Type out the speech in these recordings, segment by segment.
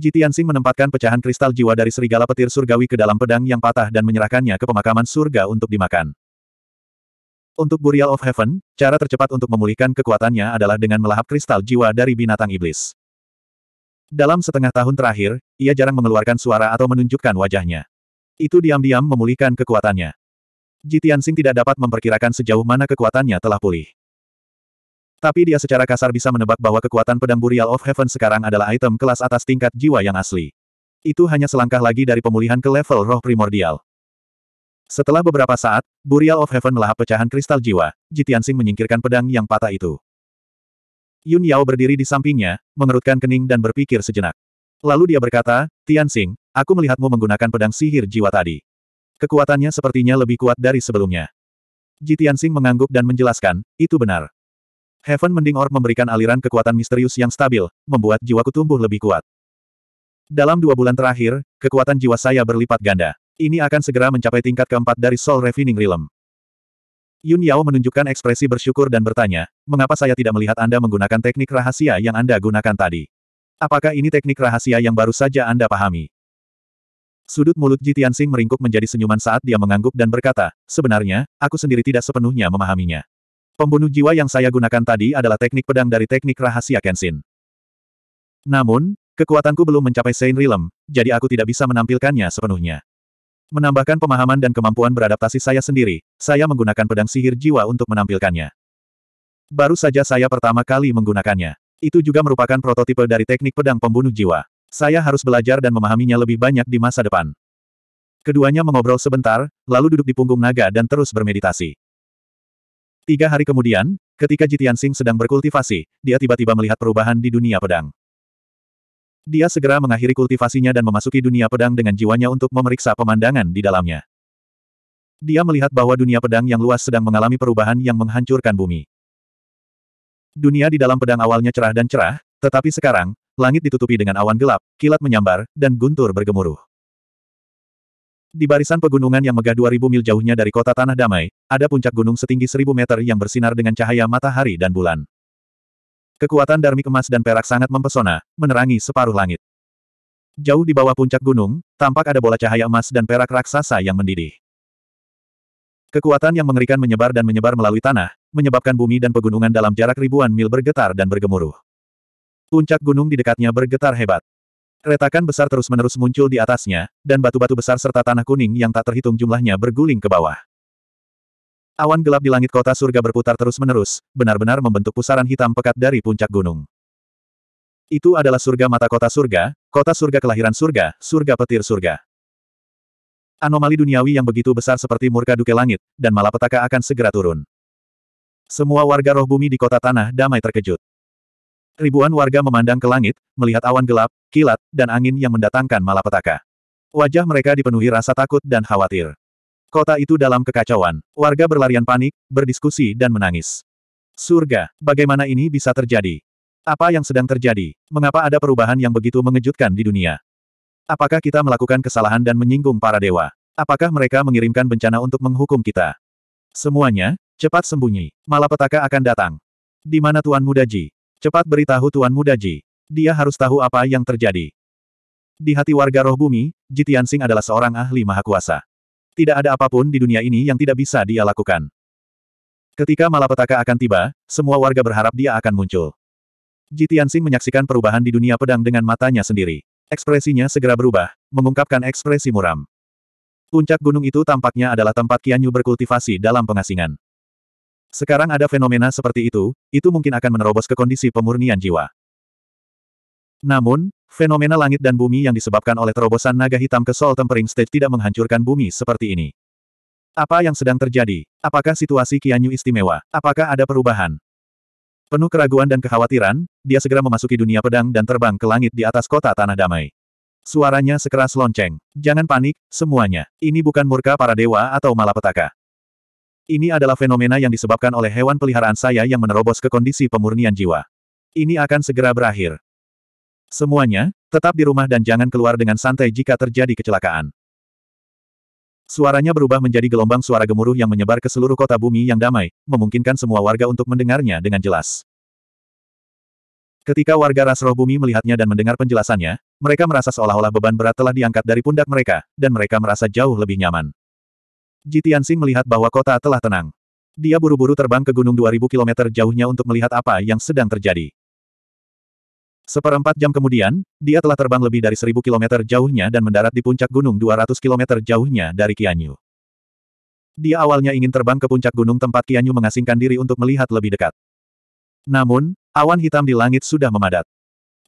Jitian Jitiansing menempatkan pecahan kristal jiwa dari serigala petir surgawi ke dalam pedang yang patah dan menyerahkannya ke pemakaman surga untuk dimakan. Untuk Burial of Heaven, cara tercepat untuk memulihkan kekuatannya adalah dengan melahap kristal jiwa dari binatang iblis. Dalam setengah tahun terakhir, ia jarang mengeluarkan suara atau menunjukkan wajahnya. Itu diam-diam memulihkan kekuatannya. Jitian Jitiansing tidak dapat memperkirakan sejauh mana kekuatannya telah pulih. Tapi dia secara kasar bisa menebak bahwa kekuatan pedang Burial of Heaven sekarang adalah item kelas atas tingkat jiwa yang asli. Itu hanya selangkah lagi dari pemulihan ke level roh primordial. Setelah beberapa saat, Burial of Heaven melahap pecahan kristal jiwa, Jitiansing menyingkirkan pedang yang patah itu. Yun Yao berdiri di sampingnya, mengerutkan kening dan berpikir sejenak. Lalu dia berkata, Tiansing, aku melihatmu menggunakan pedang sihir jiwa tadi. Kekuatannya sepertinya lebih kuat dari sebelumnya. Jitiansing mengangguk dan menjelaskan, itu benar. Heaven Mending Orb memberikan aliran kekuatan misterius yang stabil, membuat jiwaku tumbuh lebih kuat. Dalam dua bulan terakhir, kekuatan jiwa saya berlipat ganda. Ini akan segera mencapai tingkat keempat dari Soul Refining Realm. Yun Yao menunjukkan ekspresi bersyukur dan bertanya, mengapa saya tidak melihat Anda menggunakan teknik rahasia yang Anda gunakan tadi? Apakah ini teknik rahasia yang baru saja Anda pahami? Sudut mulut Ji Tianxing meringkuk menjadi senyuman saat dia mengangguk dan berkata, sebenarnya, aku sendiri tidak sepenuhnya memahaminya. Pembunuh jiwa yang saya gunakan tadi adalah teknik pedang dari teknik rahasia Kenshin. Namun, kekuatanku belum mencapai Saint Realm, jadi aku tidak bisa menampilkannya sepenuhnya. Menambahkan pemahaman dan kemampuan beradaptasi saya sendiri, saya menggunakan pedang sihir jiwa untuk menampilkannya. Baru saja saya pertama kali menggunakannya. Itu juga merupakan prototipe dari teknik pedang pembunuh jiwa. Saya harus belajar dan memahaminya lebih banyak di masa depan. Keduanya mengobrol sebentar, lalu duduk di punggung naga dan terus bermeditasi. Tiga hari kemudian, ketika Jitian Sing sedang berkultivasi, dia tiba-tiba melihat perubahan di dunia pedang. Dia segera mengakhiri kultivasinya dan memasuki dunia pedang dengan jiwanya untuk memeriksa pemandangan di dalamnya. Dia melihat bahwa dunia pedang yang luas sedang mengalami perubahan yang menghancurkan bumi. Dunia di dalam pedang awalnya cerah dan cerah, tetapi sekarang, langit ditutupi dengan awan gelap, kilat menyambar, dan guntur bergemuruh. Di barisan pegunungan yang megah 2000 mil jauhnya dari kota Tanah Damai, ada puncak gunung setinggi 1000 meter yang bersinar dengan cahaya matahari dan bulan. Kekuatan darmik emas dan perak sangat mempesona, menerangi separuh langit. Jauh di bawah puncak gunung, tampak ada bola cahaya emas dan perak raksasa yang mendidih. Kekuatan yang mengerikan menyebar dan menyebar melalui tanah, menyebabkan bumi dan pegunungan dalam jarak ribuan mil bergetar dan bergemuruh. Puncak gunung di dekatnya bergetar hebat. Retakan besar terus-menerus muncul di atasnya, dan batu-batu besar serta tanah kuning yang tak terhitung jumlahnya berguling ke bawah. Awan gelap di langit kota surga berputar terus-menerus, benar-benar membentuk pusaran hitam pekat dari puncak gunung. Itu adalah surga mata kota surga, kota surga kelahiran surga, surga petir surga. Anomali duniawi yang begitu besar seperti murka duke langit, dan malapetaka akan segera turun. Semua warga roh bumi di kota tanah damai terkejut. Ribuan warga memandang ke langit, melihat awan gelap, kilat, dan angin yang mendatangkan malapetaka. Wajah mereka dipenuhi rasa takut dan khawatir. Kota itu dalam kekacauan. Warga berlarian panik, berdiskusi dan menangis. Surga, bagaimana ini bisa terjadi? Apa yang sedang terjadi? Mengapa ada perubahan yang begitu mengejutkan di dunia? Apakah kita melakukan kesalahan dan menyinggung para dewa? Apakah mereka mengirimkan bencana untuk menghukum kita? Semuanya, cepat sembunyi. Malapetaka akan datang. Di mana Tuan Mudaji? Cepat beritahu Tuan Muda Ji. Dia harus tahu apa yang terjadi. Di hati warga roh bumi, Jitian Tianxing adalah seorang ahli maha kuasa. Tidak ada apapun di dunia ini yang tidak bisa dia lakukan. Ketika malapetaka akan tiba, semua warga berharap dia akan muncul. Jitian Tianxing menyaksikan perubahan di dunia pedang dengan matanya sendiri. Ekspresinya segera berubah, mengungkapkan ekspresi muram. Puncak gunung itu tampaknya adalah tempat Kianyu berkultivasi dalam pengasingan. Sekarang ada fenomena seperti itu, itu mungkin akan menerobos ke kondisi pemurnian jiwa. Namun, fenomena langit dan bumi yang disebabkan oleh terobosan naga hitam ke Soul Tempering Stage tidak menghancurkan bumi seperti ini. Apa yang sedang terjadi? Apakah situasi Kianyu istimewa? Apakah ada perubahan? Penuh keraguan dan kekhawatiran, dia segera memasuki dunia pedang dan terbang ke langit di atas kota Tanah Damai. Suaranya sekeras lonceng. Jangan panik, semuanya. Ini bukan murka para dewa atau malapetaka. Ini adalah fenomena yang disebabkan oleh hewan peliharaan saya yang menerobos ke kondisi pemurnian jiwa. Ini akan segera berakhir. Semuanya, tetap di rumah dan jangan keluar dengan santai jika terjadi kecelakaan. Suaranya berubah menjadi gelombang suara gemuruh yang menyebar ke seluruh kota bumi yang damai, memungkinkan semua warga untuk mendengarnya dengan jelas. Ketika warga ras roh bumi melihatnya dan mendengar penjelasannya, mereka merasa seolah-olah beban berat telah diangkat dari pundak mereka, dan mereka merasa jauh lebih nyaman. Jitiansing melihat bahwa kota telah tenang. Dia buru-buru terbang ke gunung 2000 km jauhnya untuk melihat apa yang sedang terjadi. Seperempat jam kemudian, dia telah terbang lebih dari 1000 km jauhnya dan mendarat di puncak gunung 200 km jauhnya dari Kianyu. Dia awalnya ingin terbang ke puncak gunung tempat Kianyu mengasingkan diri untuk melihat lebih dekat. Namun, awan hitam di langit sudah memadat.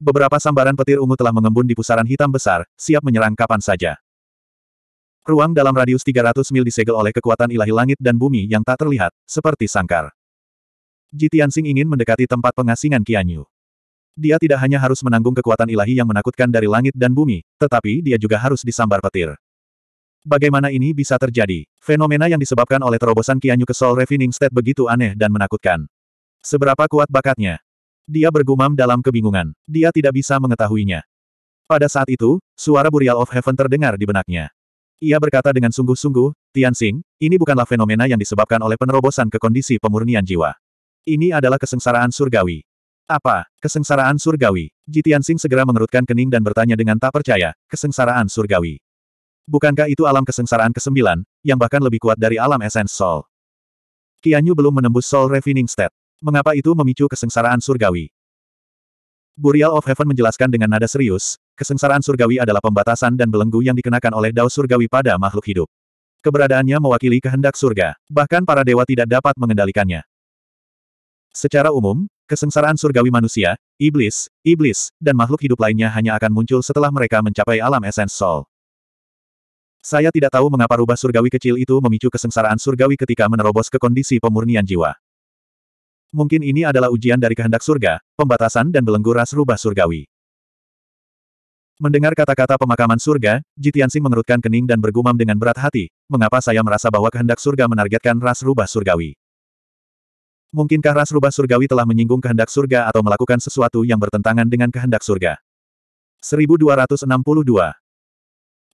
Beberapa sambaran petir ungu telah mengembun di pusaran hitam besar, siap menyerang kapan saja. Ruang dalam radius 300 mil disegel oleh kekuatan ilahi langit dan bumi yang tak terlihat, seperti sangkar. Ji ingin mendekati tempat pengasingan Qianyu. Dia tidak hanya harus menanggung kekuatan ilahi yang menakutkan dari langit dan bumi, tetapi dia juga harus disambar petir. Bagaimana ini bisa terjadi? Fenomena yang disebabkan oleh terobosan Qianyu ke Soul Refining State begitu aneh dan menakutkan. Seberapa kuat bakatnya? Dia bergumam dalam kebingungan. Dia tidak bisa mengetahuinya. Pada saat itu, suara Burial of Heaven terdengar di benaknya. Ia berkata dengan sungguh-sungguh, Tianxing, ini bukanlah fenomena yang disebabkan oleh penerobosan ke kondisi pemurnian jiwa. Ini adalah kesengsaraan surgawi. Apa? Kesengsaraan surgawi? Xing segera mengerutkan kening dan bertanya dengan tak percaya, kesengsaraan surgawi. Bukankah itu alam kesengsaraan kesembilan, yang bahkan lebih kuat dari alam esens soul? Kianyu belum menembus soul refining state. Mengapa itu memicu kesengsaraan surgawi? Burial of Heaven menjelaskan dengan nada serius, Kesengsaraan surgawi adalah pembatasan dan belenggu yang dikenakan oleh dao surgawi pada makhluk hidup. Keberadaannya mewakili kehendak surga, bahkan para dewa tidak dapat mengendalikannya. Secara umum, kesengsaraan surgawi manusia, iblis, iblis, dan makhluk hidup lainnya hanya akan muncul setelah mereka mencapai alam esens sol. Saya tidak tahu mengapa rubah surgawi kecil itu memicu kesengsaraan surgawi ketika menerobos ke kondisi pemurnian jiwa. Mungkin ini adalah ujian dari kehendak surga, pembatasan dan belenggu ras rubah surgawi. Mendengar kata-kata pemakaman surga, Jitiansing mengerutkan kening dan bergumam dengan berat hati, mengapa saya merasa bahwa kehendak surga menargetkan ras rubah surgawi. Mungkinkah ras rubah surgawi telah menyinggung kehendak surga atau melakukan sesuatu yang bertentangan dengan kehendak surga? 1262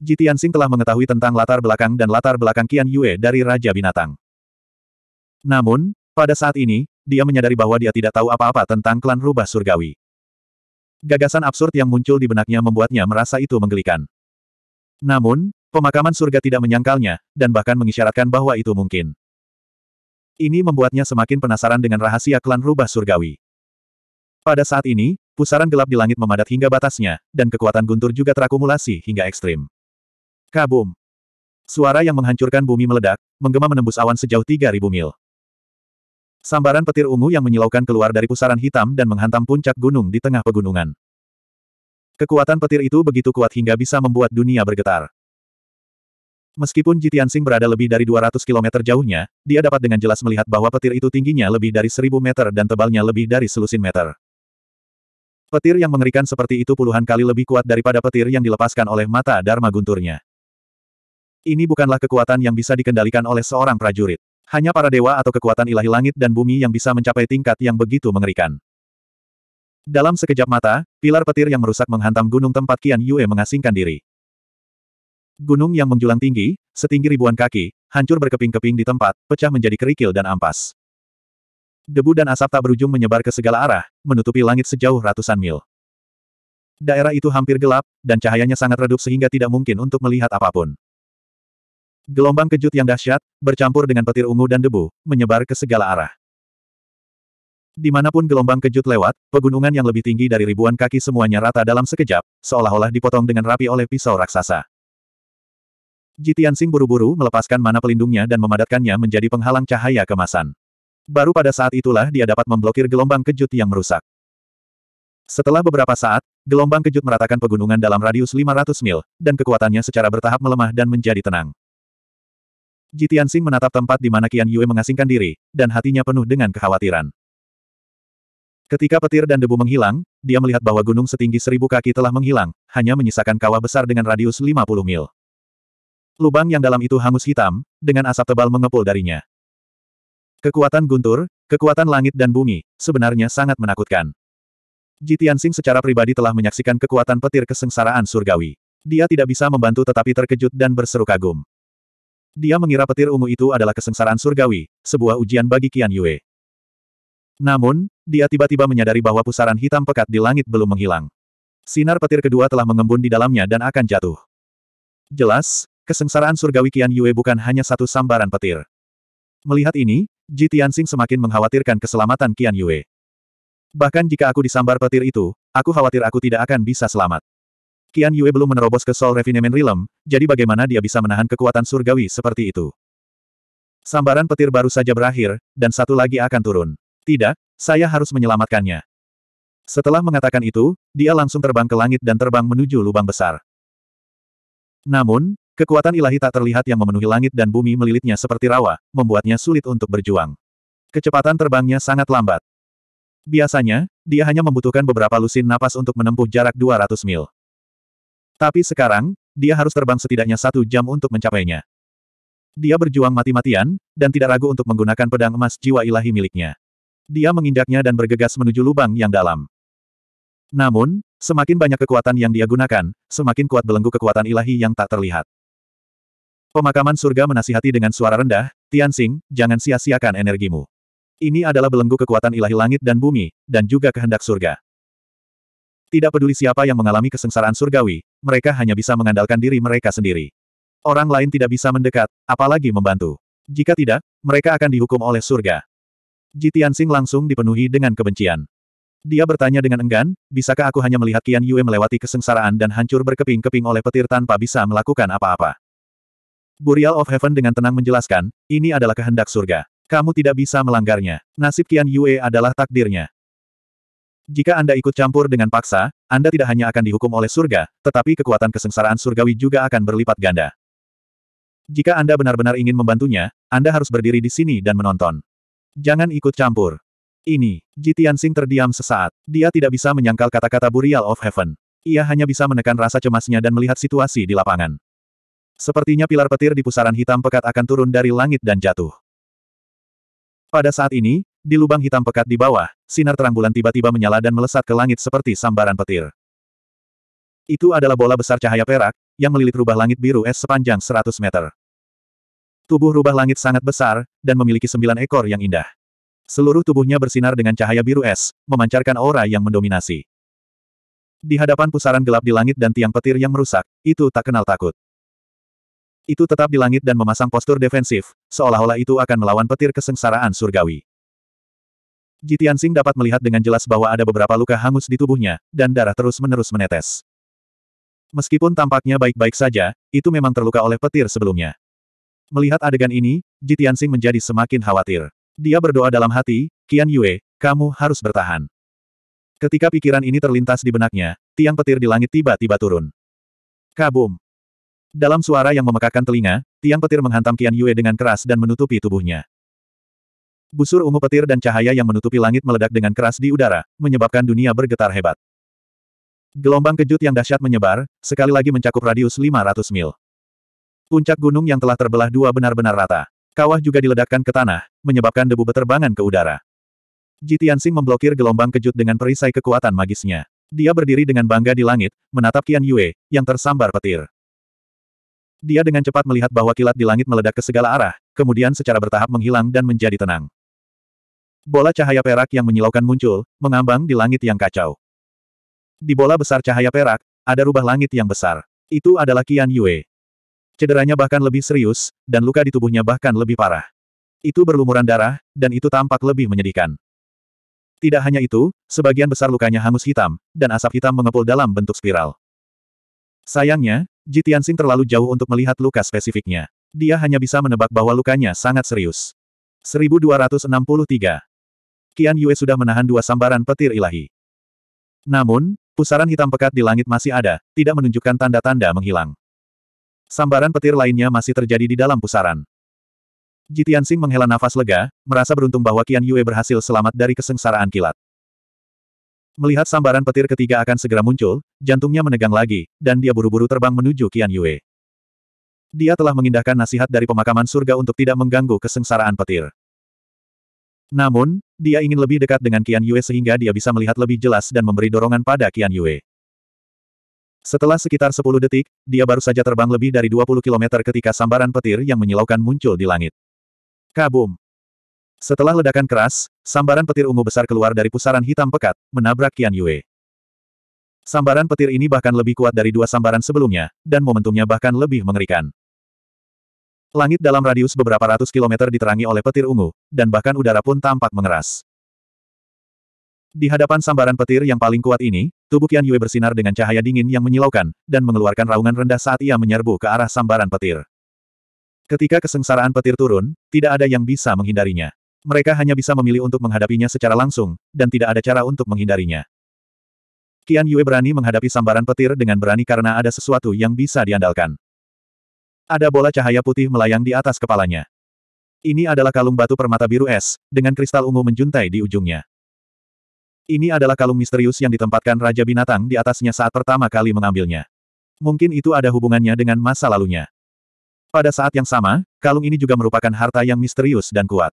Jitiansing telah mengetahui tentang latar belakang dan latar belakang Qian Yue dari Raja Binatang. Namun, pada saat ini, dia menyadari bahwa dia tidak tahu apa-apa tentang klan rubah surgawi. Gagasan absurd yang muncul di benaknya membuatnya merasa itu menggelikan. Namun, pemakaman surga tidak menyangkalnya, dan bahkan mengisyaratkan bahwa itu mungkin. Ini membuatnya semakin penasaran dengan rahasia klan rubah surgawi. Pada saat ini, pusaran gelap di langit memadat hingga batasnya, dan kekuatan guntur juga terakumulasi hingga ekstrim. Kabum! Suara yang menghancurkan bumi meledak, menggema menembus awan sejauh 3.000 mil. Sambaran petir ungu yang menyilaukan keluar dari pusaran hitam dan menghantam puncak gunung di tengah pegunungan. Kekuatan petir itu begitu kuat hingga bisa membuat dunia bergetar. Meskipun Jitiansing berada lebih dari 200 km jauhnya, dia dapat dengan jelas melihat bahwa petir itu tingginya lebih dari 1000 meter dan tebalnya lebih dari selusin meter. Petir yang mengerikan seperti itu puluhan kali lebih kuat daripada petir yang dilepaskan oleh mata Dharma gunturnya. Ini bukanlah kekuatan yang bisa dikendalikan oleh seorang prajurit. Hanya para dewa atau kekuatan ilahi langit dan bumi yang bisa mencapai tingkat yang begitu mengerikan. Dalam sekejap mata, pilar petir yang merusak menghantam gunung tempat Kian Yue mengasingkan diri. Gunung yang menjulang tinggi, setinggi ribuan kaki, hancur berkeping-keping di tempat, pecah menjadi kerikil dan ampas. Debu dan asap tak berujung menyebar ke segala arah, menutupi langit sejauh ratusan mil. Daerah itu hampir gelap, dan cahayanya sangat redup sehingga tidak mungkin untuk melihat apapun. Gelombang kejut yang dahsyat, bercampur dengan petir ungu dan debu, menyebar ke segala arah. Dimanapun gelombang kejut lewat, pegunungan yang lebih tinggi dari ribuan kaki semuanya rata dalam sekejap, seolah-olah dipotong dengan rapi oleh pisau raksasa. Jitiansing buru-buru melepaskan mana pelindungnya dan memadatkannya menjadi penghalang cahaya kemasan. Baru pada saat itulah dia dapat memblokir gelombang kejut yang merusak. Setelah beberapa saat, gelombang kejut meratakan pegunungan dalam radius 500 mil, dan kekuatannya secara bertahap melemah dan menjadi tenang. Jitiansing menatap tempat di mana Qian Yue mengasingkan diri, dan hatinya penuh dengan kekhawatiran. Ketika petir dan debu menghilang, dia melihat bahwa gunung setinggi seribu kaki telah menghilang, hanya menyisakan kawah besar dengan radius 50 mil. Lubang yang dalam itu hangus hitam, dengan asap tebal mengepul darinya. Kekuatan guntur, kekuatan langit dan bumi, sebenarnya sangat menakutkan. Jitiansing secara pribadi telah menyaksikan kekuatan petir kesengsaraan surgawi. Dia tidak bisa membantu tetapi terkejut dan berseru kagum. Dia mengira petir ungu itu adalah kesengsaraan surgawi, sebuah ujian bagi Qian Yue. Namun, dia tiba-tiba menyadari bahwa pusaran hitam pekat di langit belum menghilang. Sinar petir kedua telah mengembun di dalamnya dan akan jatuh. Jelas, kesengsaraan surgawi Qian Yue bukan hanya satu sambaran petir. Melihat ini, Ji Tianxing semakin mengkhawatirkan keselamatan Qian Yue. Bahkan jika aku disambar petir itu, aku khawatir aku tidak akan bisa selamat. Qian Yue belum menerobos ke Soul Refinement Realm, jadi bagaimana dia bisa menahan kekuatan surgawi seperti itu? Sambaran petir baru saja berakhir, dan satu lagi akan turun. Tidak, saya harus menyelamatkannya. Setelah mengatakan itu, dia langsung terbang ke langit dan terbang menuju lubang besar. Namun, kekuatan ilahi tak terlihat yang memenuhi langit dan bumi melilitnya seperti rawa, membuatnya sulit untuk berjuang. Kecepatan terbangnya sangat lambat. Biasanya, dia hanya membutuhkan beberapa lusin napas untuk menempuh jarak 200 mil. Tapi sekarang, dia harus terbang setidaknya satu jam untuk mencapainya. Dia berjuang mati-matian, dan tidak ragu untuk menggunakan pedang emas jiwa ilahi miliknya. Dia menginjaknya dan bergegas menuju lubang yang dalam. Namun, semakin banyak kekuatan yang dia gunakan, semakin kuat belenggu kekuatan ilahi yang tak terlihat. Pemakaman surga menasihati dengan suara rendah, Tianxing, jangan sia-siakan energimu. Ini adalah belenggu kekuatan ilahi langit dan bumi, dan juga kehendak surga. Tidak peduli siapa yang mengalami kesengsaraan surgawi, mereka hanya bisa mengandalkan diri mereka sendiri. Orang lain tidak bisa mendekat, apalagi membantu. Jika tidak, mereka akan dihukum oleh surga. Jitiansing langsung dipenuhi dengan kebencian. Dia bertanya dengan enggan, bisakah aku hanya melihat Qian Yue melewati kesengsaraan dan hancur berkeping-keping oleh petir tanpa bisa melakukan apa-apa. Burial of Heaven dengan tenang menjelaskan, ini adalah kehendak surga. Kamu tidak bisa melanggarnya. Nasib Qian Yue adalah takdirnya. Jika Anda ikut campur dengan paksa, Anda tidak hanya akan dihukum oleh surga, tetapi kekuatan kesengsaraan surgawi juga akan berlipat ganda. Jika Anda benar-benar ingin membantunya, Anda harus berdiri di sini dan menonton. Jangan ikut campur. Ini, Jitian Tianxing terdiam sesaat. Dia tidak bisa menyangkal kata-kata Burial of Heaven. Ia hanya bisa menekan rasa cemasnya dan melihat situasi di lapangan. Sepertinya pilar petir di pusaran hitam pekat akan turun dari langit dan jatuh. Pada saat ini, di lubang hitam pekat di bawah, sinar terang bulan tiba-tiba menyala dan melesat ke langit seperti sambaran petir. Itu adalah bola besar cahaya perak, yang melilit rubah langit biru es sepanjang 100 meter. Tubuh rubah langit sangat besar, dan memiliki sembilan ekor yang indah. Seluruh tubuhnya bersinar dengan cahaya biru es, memancarkan aura yang mendominasi. Di hadapan pusaran gelap di langit dan tiang petir yang merusak, itu tak kenal takut. Itu tetap di langit dan memasang postur defensif, seolah-olah itu akan melawan petir kesengsaraan surgawi. Jitiansing dapat melihat dengan jelas bahwa ada beberapa luka hangus di tubuhnya, dan darah terus-menerus menetes. Meskipun tampaknya baik-baik saja, itu memang terluka oleh petir sebelumnya. Melihat adegan ini, Jitiansing menjadi semakin khawatir. Dia berdoa dalam hati, Qian Yue, kamu harus bertahan. Ketika pikiran ini terlintas di benaknya, tiang petir di langit tiba-tiba turun. Kabum! Dalam suara yang memekakan telinga, tiang petir menghantam Qian Yue dengan keras dan menutupi tubuhnya. Busur ungu petir dan cahaya yang menutupi langit meledak dengan keras di udara, menyebabkan dunia bergetar hebat. Gelombang kejut yang dahsyat menyebar, sekali lagi mencakup radius 500 mil. Puncak gunung yang telah terbelah dua benar-benar rata. Kawah juga diledakkan ke tanah, menyebabkan debu beterbangan ke udara. Jitiansing memblokir gelombang kejut dengan perisai kekuatan magisnya. Dia berdiri dengan bangga di langit, menatap Qian Yue, yang tersambar petir. Dia dengan cepat melihat bahwa kilat di langit meledak ke segala arah, kemudian secara bertahap menghilang dan menjadi tenang bola cahaya perak yang menyilaukan muncul, mengambang di langit yang kacau. Di bola besar cahaya perak, ada rubah langit yang besar. Itu adalah Qian Yue. Cederanya bahkan lebih serius, dan luka di tubuhnya bahkan lebih parah. Itu berlumuran darah, dan itu tampak lebih menyedihkan. Tidak hanya itu, sebagian besar lukanya hangus hitam, dan asap hitam mengepul dalam bentuk spiral. Sayangnya, Ji Tianxing terlalu jauh untuk melihat luka spesifiknya. Dia hanya bisa menebak bahwa lukanya sangat serius. 1263 Kian Yue sudah menahan dua sambaran petir ilahi. Namun, pusaran hitam pekat di langit masih ada, tidak menunjukkan tanda-tanda menghilang. Sambaran petir lainnya masih terjadi di dalam pusaran. Jitian Sing menghela nafas lega, merasa beruntung bahwa Qian Yue berhasil selamat dari kesengsaraan kilat. Melihat sambaran petir ketiga akan segera muncul, jantungnya menegang lagi, dan dia buru-buru terbang menuju Qian Yue. Dia telah mengindahkan nasihat dari pemakaman surga untuk tidak mengganggu kesengsaraan petir. Namun, dia ingin lebih dekat dengan Qian Yue sehingga dia bisa melihat lebih jelas dan memberi dorongan pada Qian Yue. Setelah sekitar 10 detik, dia baru saja terbang lebih dari 20 km ketika sambaran petir yang menyilaukan muncul di langit. Kabum! Setelah ledakan keras, sambaran petir ungu besar keluar dari pusaran hitam pekat, menabrak Qian Yue. Sambaran petir ini bahkan lebih kuat dari dua sambaran sebelumnya, dan momentumnya bahkan lebih mengerikan. Langit dalam radius beberapa ratus kilometer diterangi oleh petir ungu, dan bahkan udara pun tampak mengeras. Di hadapan sambaran petir yang paling kuat ini, tubuh Qian Yue bersinar dengan cahaya dingin yang menyilaukan, dan mengeluarkan raungan rendah saat ia menyerbu ke arah sambaran petir. Ketika kesengsaraan petir turun, tidak ada yang bisa menghindarinya. Mereka hanya bisa memilih untuk menghadapinya secara langsung, dan tidak ada cara untuk menghindarinya. Qian Yue berani menghadapi sambaran petir dengan berani karena ada sesuatu yang bisa diandalkan. Ada bola cahaya putih melayang di atas kepalanya. Ini adalah kalung batu permata biru es, dengan kristal ungu menjuntai di ujungnya. Ini adalah kalung misterius yang ditempatkan Raja Binatang di atasnya saat pertama kali mengambilnya. Mungkin itu ada hubungannya dengan masa lalunya. Pada saat yang sama, kalung ini juga merupakan harta yang misterius dan kuat.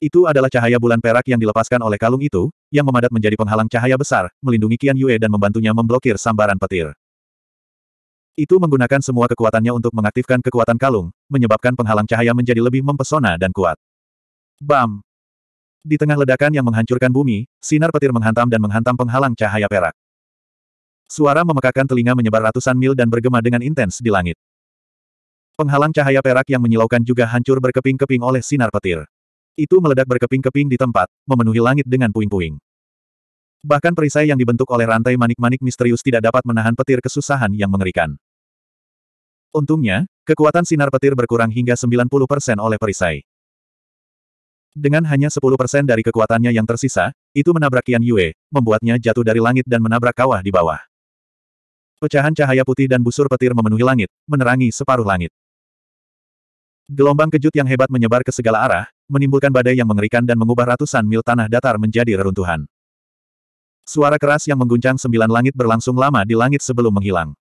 Itu adalah cahaya bulan perak yang dilepaskan oleh kalung itu, yang memadat menjadi penghalang cahaya besar, melindungi Qian Yue dan membantunya memblokir sambaran petir. Itu menggunakan semua kekuatannya untuk mengaktifkan kekuatan kalung, menyebabkan penghalang cahaya menjadi lebih mempesona dan kuat. Bam! Di tengah ledakan yang menghancurkan bumi, sinar petir menghantam dan menghantam penghalang cahaya perak. Suara memekakan telinga menyebar ratusan mil dan bergema dengan intens di langit. Penghalang cahaya perak yang menyilaukan juga hancur berkeping-keping oleh sinar petir. Itu meledak berkeping-keping di tempat, memenuhi langit dengan puing-puing. Bahkan perisai yang dibentuk oleh rantai manik-manik misterius tidak dapat menahan petir kesusahan yang mengerikan. Untungnya, kekuatan sinar petir berkurang hingga 90% oleh perisai. Dengan hanya 10% dari kekuatannya yang tersisa, itu menabrak Qian Yue, membuatnya jatuh dari langit dan menabrak kawah di bawah. Pecahan cahaya putih dan busur petir memenuhi langit, menerangi separuh langit. Gelombang kejut yang hebat menyebar ke segala arah, menimbulkan badai yang mengerikan dan mengubah ratusan mil tanah datar menjadi reruntuhan. Suara keras yang mengguncang sembilan langit berlangsung lama di langit sebelum menghilang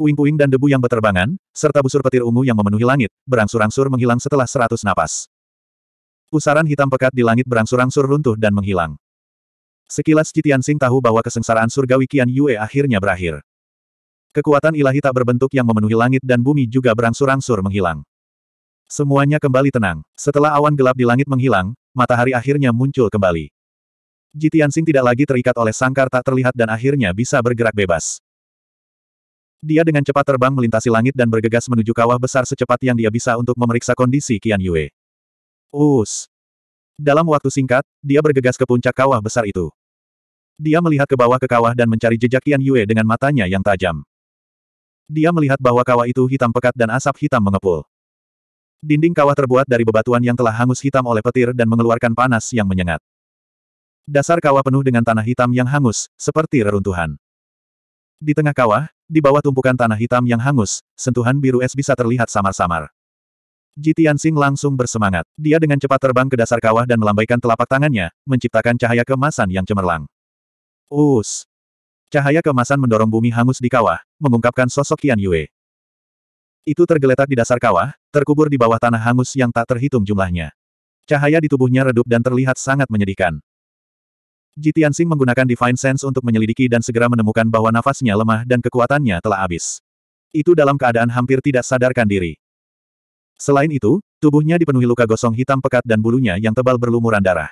puing-puing dan debu yang berterbangan, serta busur petir ungu yang memenuhi langit, berangsur-angsur menghilang setelah seratus napas. Pusaran hitam pekat di langit berangsur-angsur runtuh dan menghilang. Sekilas Sing tahu bahwa kesengsaraan surgawi Kian Yue akhirnya berakhir. Kekuatan ilahi tak berbentuk yang memenuhi langit dan bumi juga berangsur-angsur menghilang. Semuanya kembali tenang. Setelah awan gelap di langit menghilang, matahari akhirnya muncul kembali. Jitian Sing tidak lagi terikat oleh sangkar tak terlihat dan akhirnya bisa bergerak bebas. Dia dengan cepat terbang melintasi langit dan bergegas menuju kawah besar secepat yang dia bisa untuk memeriksa kondisi Qian Yue. Us. Dalam waktu singkat, dia bergegas ke puncak kawah besar itu. Dia melihat ke bawah ke kawah dan mencari jejak Qian Yue dengan matanya yang tajam. Dia melihat bahwa kawah itu hitam pekat dan asap hitam mengepul. Dinding kawah terbuat dari bebatuan yang telah hangus hitam oleh petir dan mengeluarkan panas yang menyengat. Dasar kawah penuh dengan tanah hitam yang hangus, seperti reruntuhan. Di tengah kawah, di bawah tumpukan tanah hitam yang hangus, sentuhan biru es bisa terlihat samar-samar. Jitian Sing langsung bersemangat. Dia dengan cepat terbang ke dasar kawah dan melambaikan telapak tangannya, menciptakan cahaya kemasan yang cemerlang. Us! Cahaya kemasan mendorong bumi hangus di kawah, mengungkapkan sosok Qian Yue. Itu tergeletak di dasar kawah, terkubur di bawah tanah hangus yang tak terhitung jumlahnya. Cahaya di tubuhnya redup dan terlihat sangat menyedihkan. Jitian Tianxing menggunakan Divine Sense untuk menyelidiki dan segera menemukan bahwa nafasnya lemah dan kekuatannya telah habis. Itu dalam keadaan hampir tidak sadarkan diri. Selain itu, tubuhnya dipenuhi luka gosong hitam pekat dan bulunya yang tebal berlumuran darah.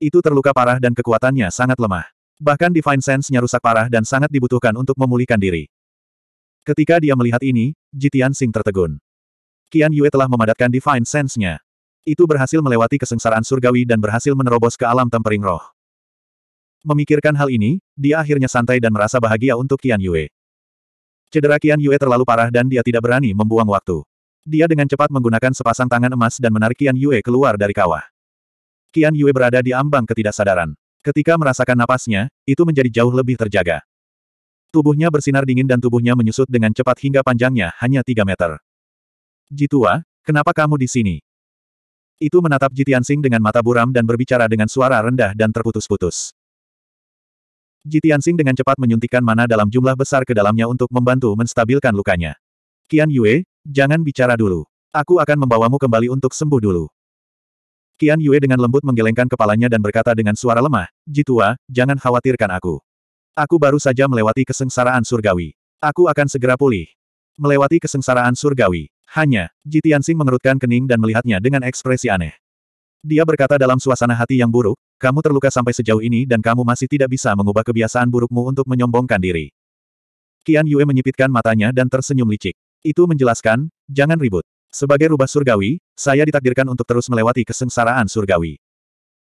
Itu terluka parah dan kekuatannya sangat lemah. Bahkan Divine Sense-nya rusak parah dan sangat dibutuhkan untuk memulihkan diri. Ketika dia melihat ini, Jitian Tianxing tertegun. Qian Yue telah memadatkan Divine Sense-nya. Itu berhasil melewati kesengsaraan surgawi dan berhasil menerobos ke alam tempering roh. Memikirkan hal ini, dia akhirnya santai dan merasa bahagia untuk Qian Yue. Cedera Qian Yue terlalu parah dan dia tidak berani membuang waktu. Dia dengan cepat menggunakan sepasang tangan emas dan menarik Qian Yue keluar dari kawah. Qian Yue berada di ambang ketidaksadaran. Ketika merasakan napasnya, itu menjadi jauh lebih terjaga. Tubuhnya bersinar dingin dan tubuhnya menyusut dengan cepat hingga panjangnya hanya 3 meter. Jitua, kenapa kamu di sini? Itu menatap Jitiansing dengan mata buram dan berbicara dengan suara rendah dan terputus-putus. Jitiansing dengan cepat menyuntikkan mana dalam jumlah besar ke dalamnya untuk membantu menstabilkan lukanya. Qian Yue, jangan bicara dulu. Aku akan membawamu kembali untuk sembuh dulu. Qian Yue dengan lembut menggelengkan kepalanya dan berkata dengan suara lemah, Jitua, jangan khawatirkan aku. Aku baru saja melewati kesengsaraan surgawi. Aku akan segera pulih. Melewati kesengsaraan surgawi. Hanya, Jitiansing mengerutkan kening dan melihatnya dengan ekspresi aneh. Dia berkata dalam suasana hati yang buruk, kamu terluka sampai sejauh ini dan kamu masih tidak bisa mengubah kebiasaan burukmu untuk menyombongkan diri. Qian Yue menyipitkan matanya dan tersenyum licik. Itu menjelaskan, jangan ribut. Sebagai rubah surgawi, saya ditakdirkan untuk terus melewati kesengsaraan surgawi.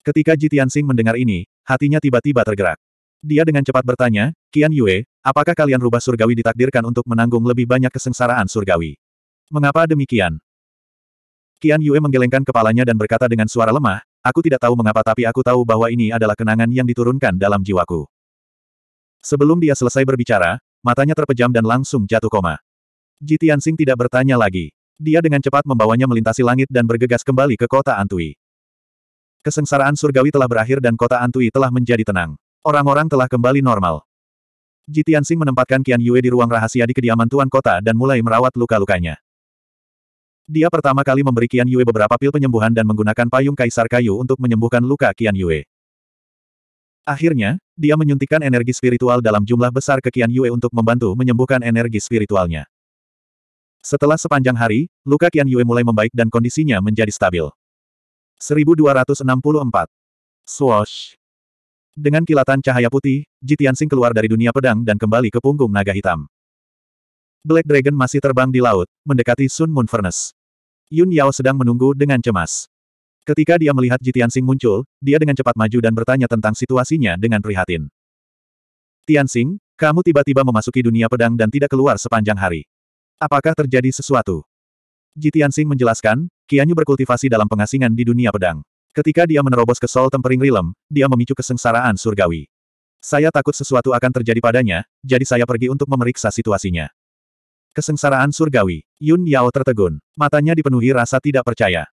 Ketika Ji Tianxing mendengar ini, hatinya tiba-tiba tergerak. Dia dengan cepat bertanya, Qian Yue, apakah kalian rubah surgawi ditakdirkan untuk menanggung lebih banyak kesengsaraan surgawi? Mengapa demikian? Qian Yue menggelengkan kepalanya dan berkata dengan suara lemah, aku tidak tahu mengapa tapi aku tahu bahwa ini adalah kenangan yang diturunkan dalam jiwaku. Sebelum dia selesai berbicara, matanya terpejam dan langsung jatuh koma. Ji Tianxing tidak bertanya lagi. Dia dengan cepat membawanya melintasi langit dan bergegas kembali ke kota Antui. Kesengsaraan surgawi telah berakhir dan kota Antui telah menjadi tenang. Orang-orang telah kembali normal. Jitiansing menempatkan Qian Yue di ruang rahasia di kediaman tuan kota dan mulai merawat luka-lukanya. Dia pertama kali memberi Qian Yue beberapa pil penyembuhan dan menggunakan payung kaisar kayu untuk menyembuhkan luka Qian Yue. Akhirnya, dia menyuntikkan energi spiritual dalam jumlah besar ke Qian Yue untuk membantu menyembuhkan energi spiritualnya. Setelah sepanjang hari, luka Qian Yue mulai membaik dan kondisinya menjadi stabil. 1264. Swash. Dengan kilatan cahaya putih, Jitian Sing keluar dari dunia pedang dan kembali ke punggung naga hitam. Black Dragon masih terbang di laut, mendekati Sun Moon Furnace. Yun Yao sedang menunggu dengan cemas. Ketika dia melihat Jitiansing muncul, dia dengan cepat maju dan bertanya tentang situasinya dengan prihatin. Sing, kamu tiba-tiba memasuki dunia pedang dan tidak keluar sepanjang hari. Apakah terjadi sesuatu? Jitiansing menjelaskan, Kianyu berkultivasi dalam pengasingan di dunia pedang. Ketika dia menerobos ke Sol Tempering rilem, dia memicu kesengsaraan surgawi. Saya takut sesuatu akan terjadi padanya, jadi saya pergi untuk memeriksa situasinya. Kesengsaraan surgawi. Yun Yao tertegun. Matanya dipenuhi rasa tidak percaya.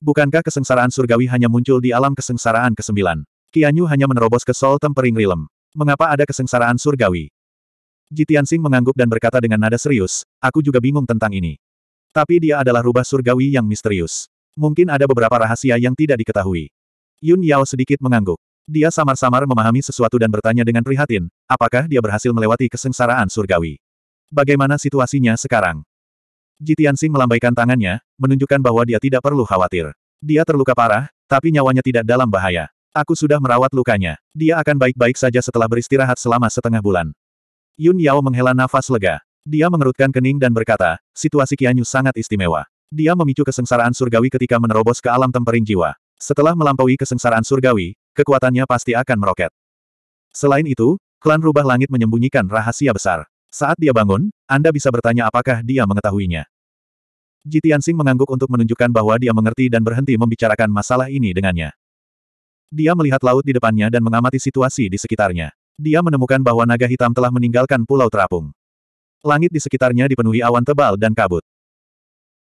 Bukankah kesengsaraan surgawi hanya muncul di alam kesengsaraan kesembilan? Qianyu hanya menerobos ke Sol Tempering Rilem. Mengapa ada kesengsaraan surgawi? Sing mengangguk dan berkata dengan nada serius, aku juga bingung tentang ini. Tapi dia adalah rubah surgawi yang misterius. Mungkin ada beberapa rahasia yang tidak diketahui. Yun Yao sedikit mengangguk. Dia samar-samar memahami sesuatu dan bertanya dengan prihatin, apakah dia berhasil melewati kesengsaraan surgawi. Bagaimana situasinya sekarang? Jitiansing melambaikan tangannya, menunjukkan bahwa dia tidak perlu khawatir. Dia terluka parah, tapi nyawanya tidak dalam bahaya. Aku sudah merawat lukanya. Dia akan baik-baik saja setelah beristirahat selama setengah bulan. Yun Yao menghela nafas lega. Dia mengerutkan kening dan berkata, situasi Kianyu sangat istimewa. Dia memicu kesengsaraan surgawi ketika menerobos ke alam tempering jiwa. Setelah melampaui kesengsaraan surgawi, kekuatannya pasti akan meroket. Selain itu, klan rubah langit menyembunyikan rahasia besar. Saat dia bangun, Anda bisa bertanya apakah dia mengetahuinya. Jitian Sing mengangguk untuk menunjukkan bahwa dia mengerti dan berhenti membicarakan masalah ini dengannya. Dia melihat laut di depannya dan mengamati situasi di sekitarnya. Dia menemukan bahwa naga hitam telah meninggalkan pulau terapung. Langit di sekitarnya dipenuhi awan tebal dan kabut.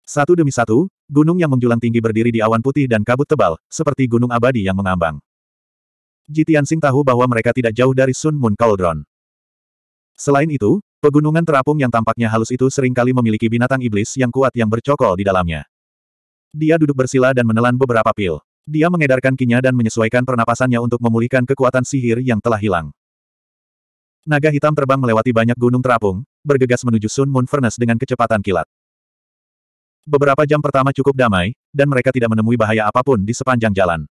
Satu demi satu, gunung yang menjulang tinggi berdiri di awan putih dan kabut tebal, seperti gunung abadi yang mengambang. Jitian Sing tahu bahwa mereka tidak jauh dari Sun Moon Cauldron. Selain itu, pegunungan terapung yang tampaknya halus itu seringkali memiliki binatang iblis yang kuat yang bercokol di dalamnya. Dia duduk bersila dan menelan beberapa pil. Dia mengedarkan kinya dan menyesuaikan pernapasannya untuk memulihkan kekuatan sihir yang telah hilang. Naga hitam terbang melewati banyak gunung terapung, bergegas menuju Sun Moon Furnace dengan kecepatan kilat. Beberapa jam pertama cukup damai, dan mereka tidak menemui bahaya apapun di sepanjang jalan.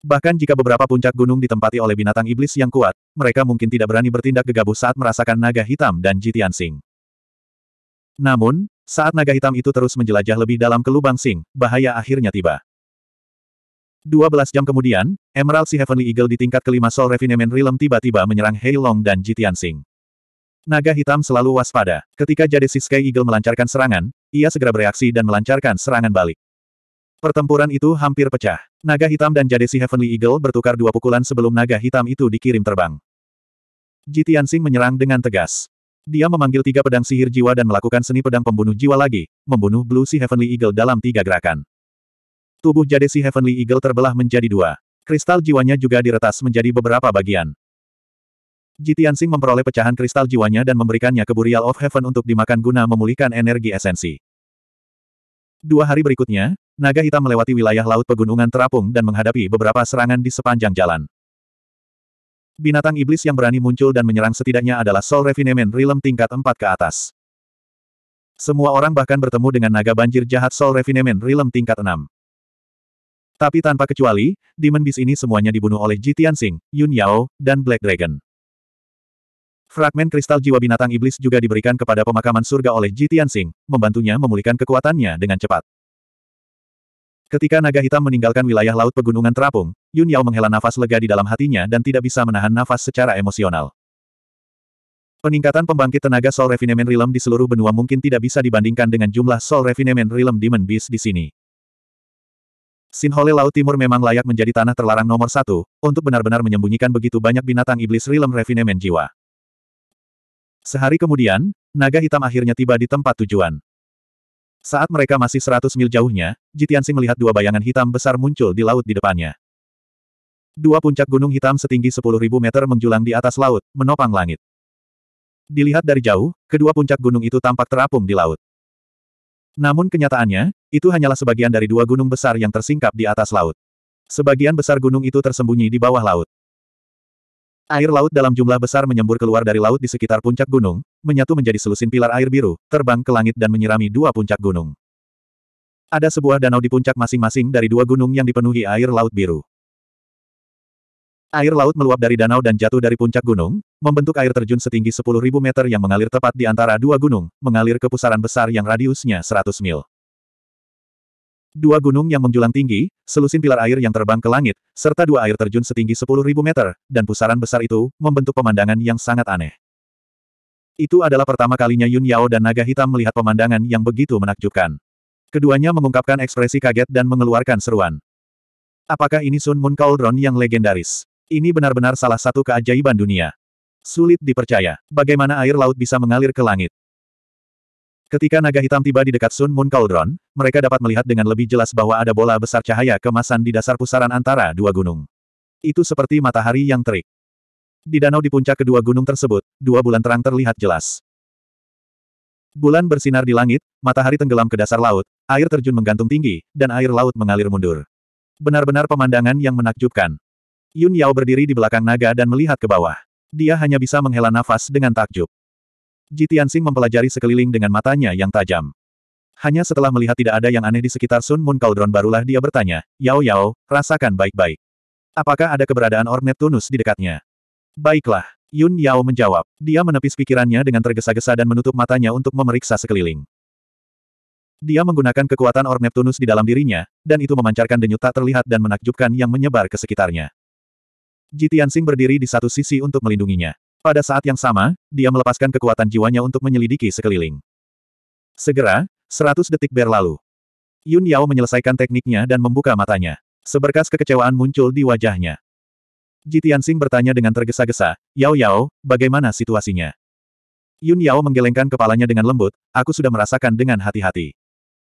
Bahkan jika beberapa puncak gunung ditempati oleh binatang iblis yang kuat, mereka mungkin tidak berani bertindak gegabah saat merasakan naga hitam dan Jitian Sing. Namun, saat naga hitam itu terus menjelajah lebih dalam ke lubang Sing, bahaya akhirnya tiba. 12 jam kemudian, Emerald Sea Heavenly Eagle di tingkat kelima Soul Refinement Realm tiba-tiba menyerang Heilong dan Jitian Sing. Naga hitam selalu waspada. Ketika Jade Sky Eagle melancarkan serangan, ia segera bereaksi dan melancarkan serangan balik. Pertempuran itu hampir pecah. Naga hitam dan Jadesi Heavenly Eagle bertukar dua pukulan sebelum naga hitam itu dikirim terbang. Jitian Sing menyerang dengan tegas. Dia memanggil tiga pedang sihir jiwa dan melakukan seni pedang pembunuh jiwa lagi, membunuh Blue Sea Heavenly Eagle dalam tiga gerakan. Tubuh Jadesi Heavenly Eagle terbelah menjadi dua. Kristal jiwanya juga diretas menjadi beberapa bagian. Jitian Sing memperoleh pecahan kristal jiwanya dan memberikannya ke Burial of Heaven untuk dimakan guna memulihkan energi esensi. Dua hari berikutnya, naga hitam melewati wilayah laut pegunungan terapung dan menghadapi beberapa serangan di sepanjang jalan. Binatang iblis yang berani muncul dan menyerang setidaknya adalah Soul Refinement Realm tingkat 4 ke atas. Semua orang bahkan bertemu dengan naga banjir jahat Soul Refinement Realm tingkat 6. Tapi tanpa kecuali, Demon Beast ini semuanya dibunuh oleh Ji Tianxing, Yun Yao, dan Black Dragon. Fragmen kristal jiwa binatang iblis juga diberikan kepada pemakaman surga oleh Ji Tianxing, membantunya memulihkan kekuatannya dengan cepat. Ketika naga hitam meninggalkan wilayah laut pegunungan terapung, Yun Yao menghela nafas lega di dalam hatinya dan tidak bisa menahan nafas secara emosional. Peningkatan pembangkit tenaga Soul Refinement Realm di seluruh benua mungkin tidak bisa dibandingkan dengan jumlah Soul Refinement Realm Demon Beast di sini. Sinhole Laut Timur memang layak menjadi tanah terlarang nomor satu, untuk benar-benar menyembunyikan begitu banyak binatang iblis Realm Refinement Jiwa. Sehari kemudian, naga hitam akhirnya tiba di tempat tujuan. Saat mereka masih seratus mil jauhnya, Jitiansing melihat dua bayangan hitam besar muncul di laut di depannya. Dua puncak gunung hitam setinggi sepuluh ribu meter menjulang di atas laut, menopang langit. Dilihat dari jauh, kedua puncak gunung itu tampak terapung di laut. Namun kenyataannya, itu hanyalah sebagian dari dua gunung besar yang tersingkap di atas laut. Sebagian besar gunung itu tersembunyi di bawah laut. Air laut dalam jumlah besar menyembur keluar dari laut di sekitar puncak gunung, menyatu menjadi selusin pilar air biru, terbang ke langit dan menyirami dua puncak gunung. Ada sebuah danau di puncak masing-masing dari dua gunung yang dipenuhi air laut biru. Air laut meluap dari danau dan jatuh dari puncak gunung, membentuk air terjun setinggi 10.000 meter yang mengalir tepat di antara dua gunung, mengalir ke pusaran besar yang radiusnya 100 mil. Dua gunung yang menjulang tinggi, selusin pilar air yang terbang ke langit, serta dua air terjun setinggi 10.000 meter, dan pusaran besar itu, membentuk pemandangan yang sangat aneh. Itu adalah pertama kalinya Yun Yao dan Naga Hitam melihat pemandangan yang begitu menakjubkan. Keduanya mengungkapkan ekspresi kaget dan mengeluarkan seruan. Apakah ini Sun Moon Cauldron yang legendaris? Ini benar-benar salah satu keajaiban dunia. Sulit dipercaya, bagaimana air laut bisa mengalir ke langit. Ketika naga hitam tiba di dekat Sun Moon Cauldron, mereka dapat melihat dengan lebih jelas bahwa ada bola besar cahaya kemasan di dasar pusaran antara dua gunung. Itu seperti matahari yang terik. Di danau di puncak kedua gunung tersebut, dua bulan terang terlihat jelas. Bulan bersinar di langit, matahari tenggelam ke dasar laut, air terjun menggantung tinggi, dan air laut mengalir mundur. Benar-benar pemandangan yang menakjubkan. Yun Yao berdiri di belakang naga dan melihat ke bawah. Dia hanya bisa menghela nafas dengan takjub. Ji Tianxing mempelajari sekeliling dengan matanya yang tajam. Hanya setelah melihat tidak ada yang aneh di sekitar Sun Moon Cauldron barulah dia bertanya, Yao Yao, rasakan baik-baik. Apakah ada keberadaan Orb Neptunus di dekatnya? Baiklah, Yun Yao menjawab. Dia menepis pikirannya dengan tergesa-gesa dan menutup matanya untuk memeriksa sekeliling. Dia menggunakan kekuatan Orb Neptunus di dalam dirinya, dan itu memancarkan denyut tak terlihat dan menakjubkan yang menyebar ke sekitarnya. Ji Tianxing berdiri di satu sisi untuk melindunginya. Pada saat yang sama, dia melepaskan kekuatan jiwanya untuk menyelidiki sekeliling. Segera, 100 detik berlalu. Yun Yao menyelesaikan tekniknya dan membuka matanya. Seberkas kekecewaan muncul di wajahnya. Ji Tianxing bertanya dengan tergesa-gesa, Yao Yao, bagaimana situasinya? Yun Yao menggelengkan kepalanya dengan lembut, aku sudah merasakan dengan hati-hati.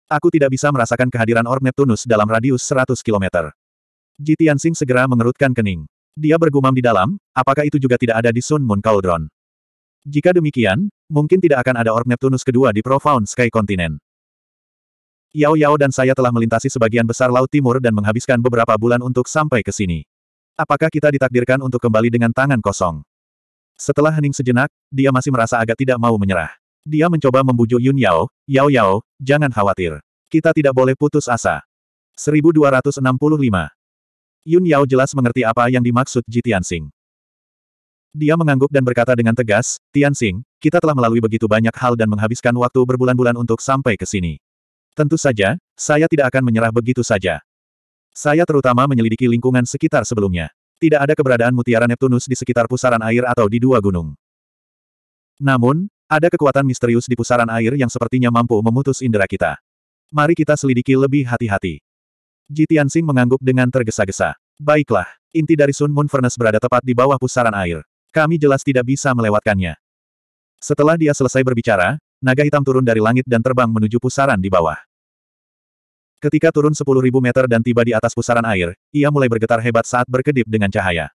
Aku tidak bisa merasakan kehadiran Orb Neptunus dalam radius 100 km. Ji Tianxing segera mengerutkan kening. Dia bergumam di dalam, apakah itu juga tidak ada di Sun Moon Cauldron? Jika demikian, mungkin tidak akan ada Orb Neptunus kedua di Profound Sky Continent. Yao Yao dan saya telah melintasi sebagian besar Laut Timur dan menghabiskan beberapa bulan untuk sampai ke sini. Apakah kita ditakdirkan untuk kembali dengan tangan kosong? Setelah hening sejenak, dia masih merasa agak tidak mau menyerah. Dia mencoba membujuk Yun Yao, Yao Yao, jangan khawatir. Kita tidak boleh putus asa. 1265 Yun Yao jelas mengerti apa yang dimaksud Ji Tianxing. Dia mengangguk dan berkata dengan tegas, Tianxing, kita telah melalui begitu banyak hal dan menghabiskan waktu berbulan-bulan untuk sampai ke sini. Tentu saja, saya tidak akan menyerah begitu saja. Saya terutama menyelidiki lingkungan sekitar sebelumnya. Tidak ada keberadaan mutiara Neptunus di sekitar pusaran air atau di dua gunung. Namun, ada kekuatan misterius di pusaran air yang sepertinya mampu memutus indera kita. Mari kita selidiki lebih hati-hati. Ji Tianxing mengangguk dengan tergesa-gesa. Baiklah, inti dari Sun Moon Furnace berada tepat di bawah pusaran air. Kami jelas tidak bisa melewatkannya. Setelah dia selesai berbicara, naga hitam turun dari langit dan terbang menuju pusaran di bawah. Ketika turun 10.000 meter dan tiba di atas pusaran air, ia mulai bergetar hebat saat berkedip dengan cahaya.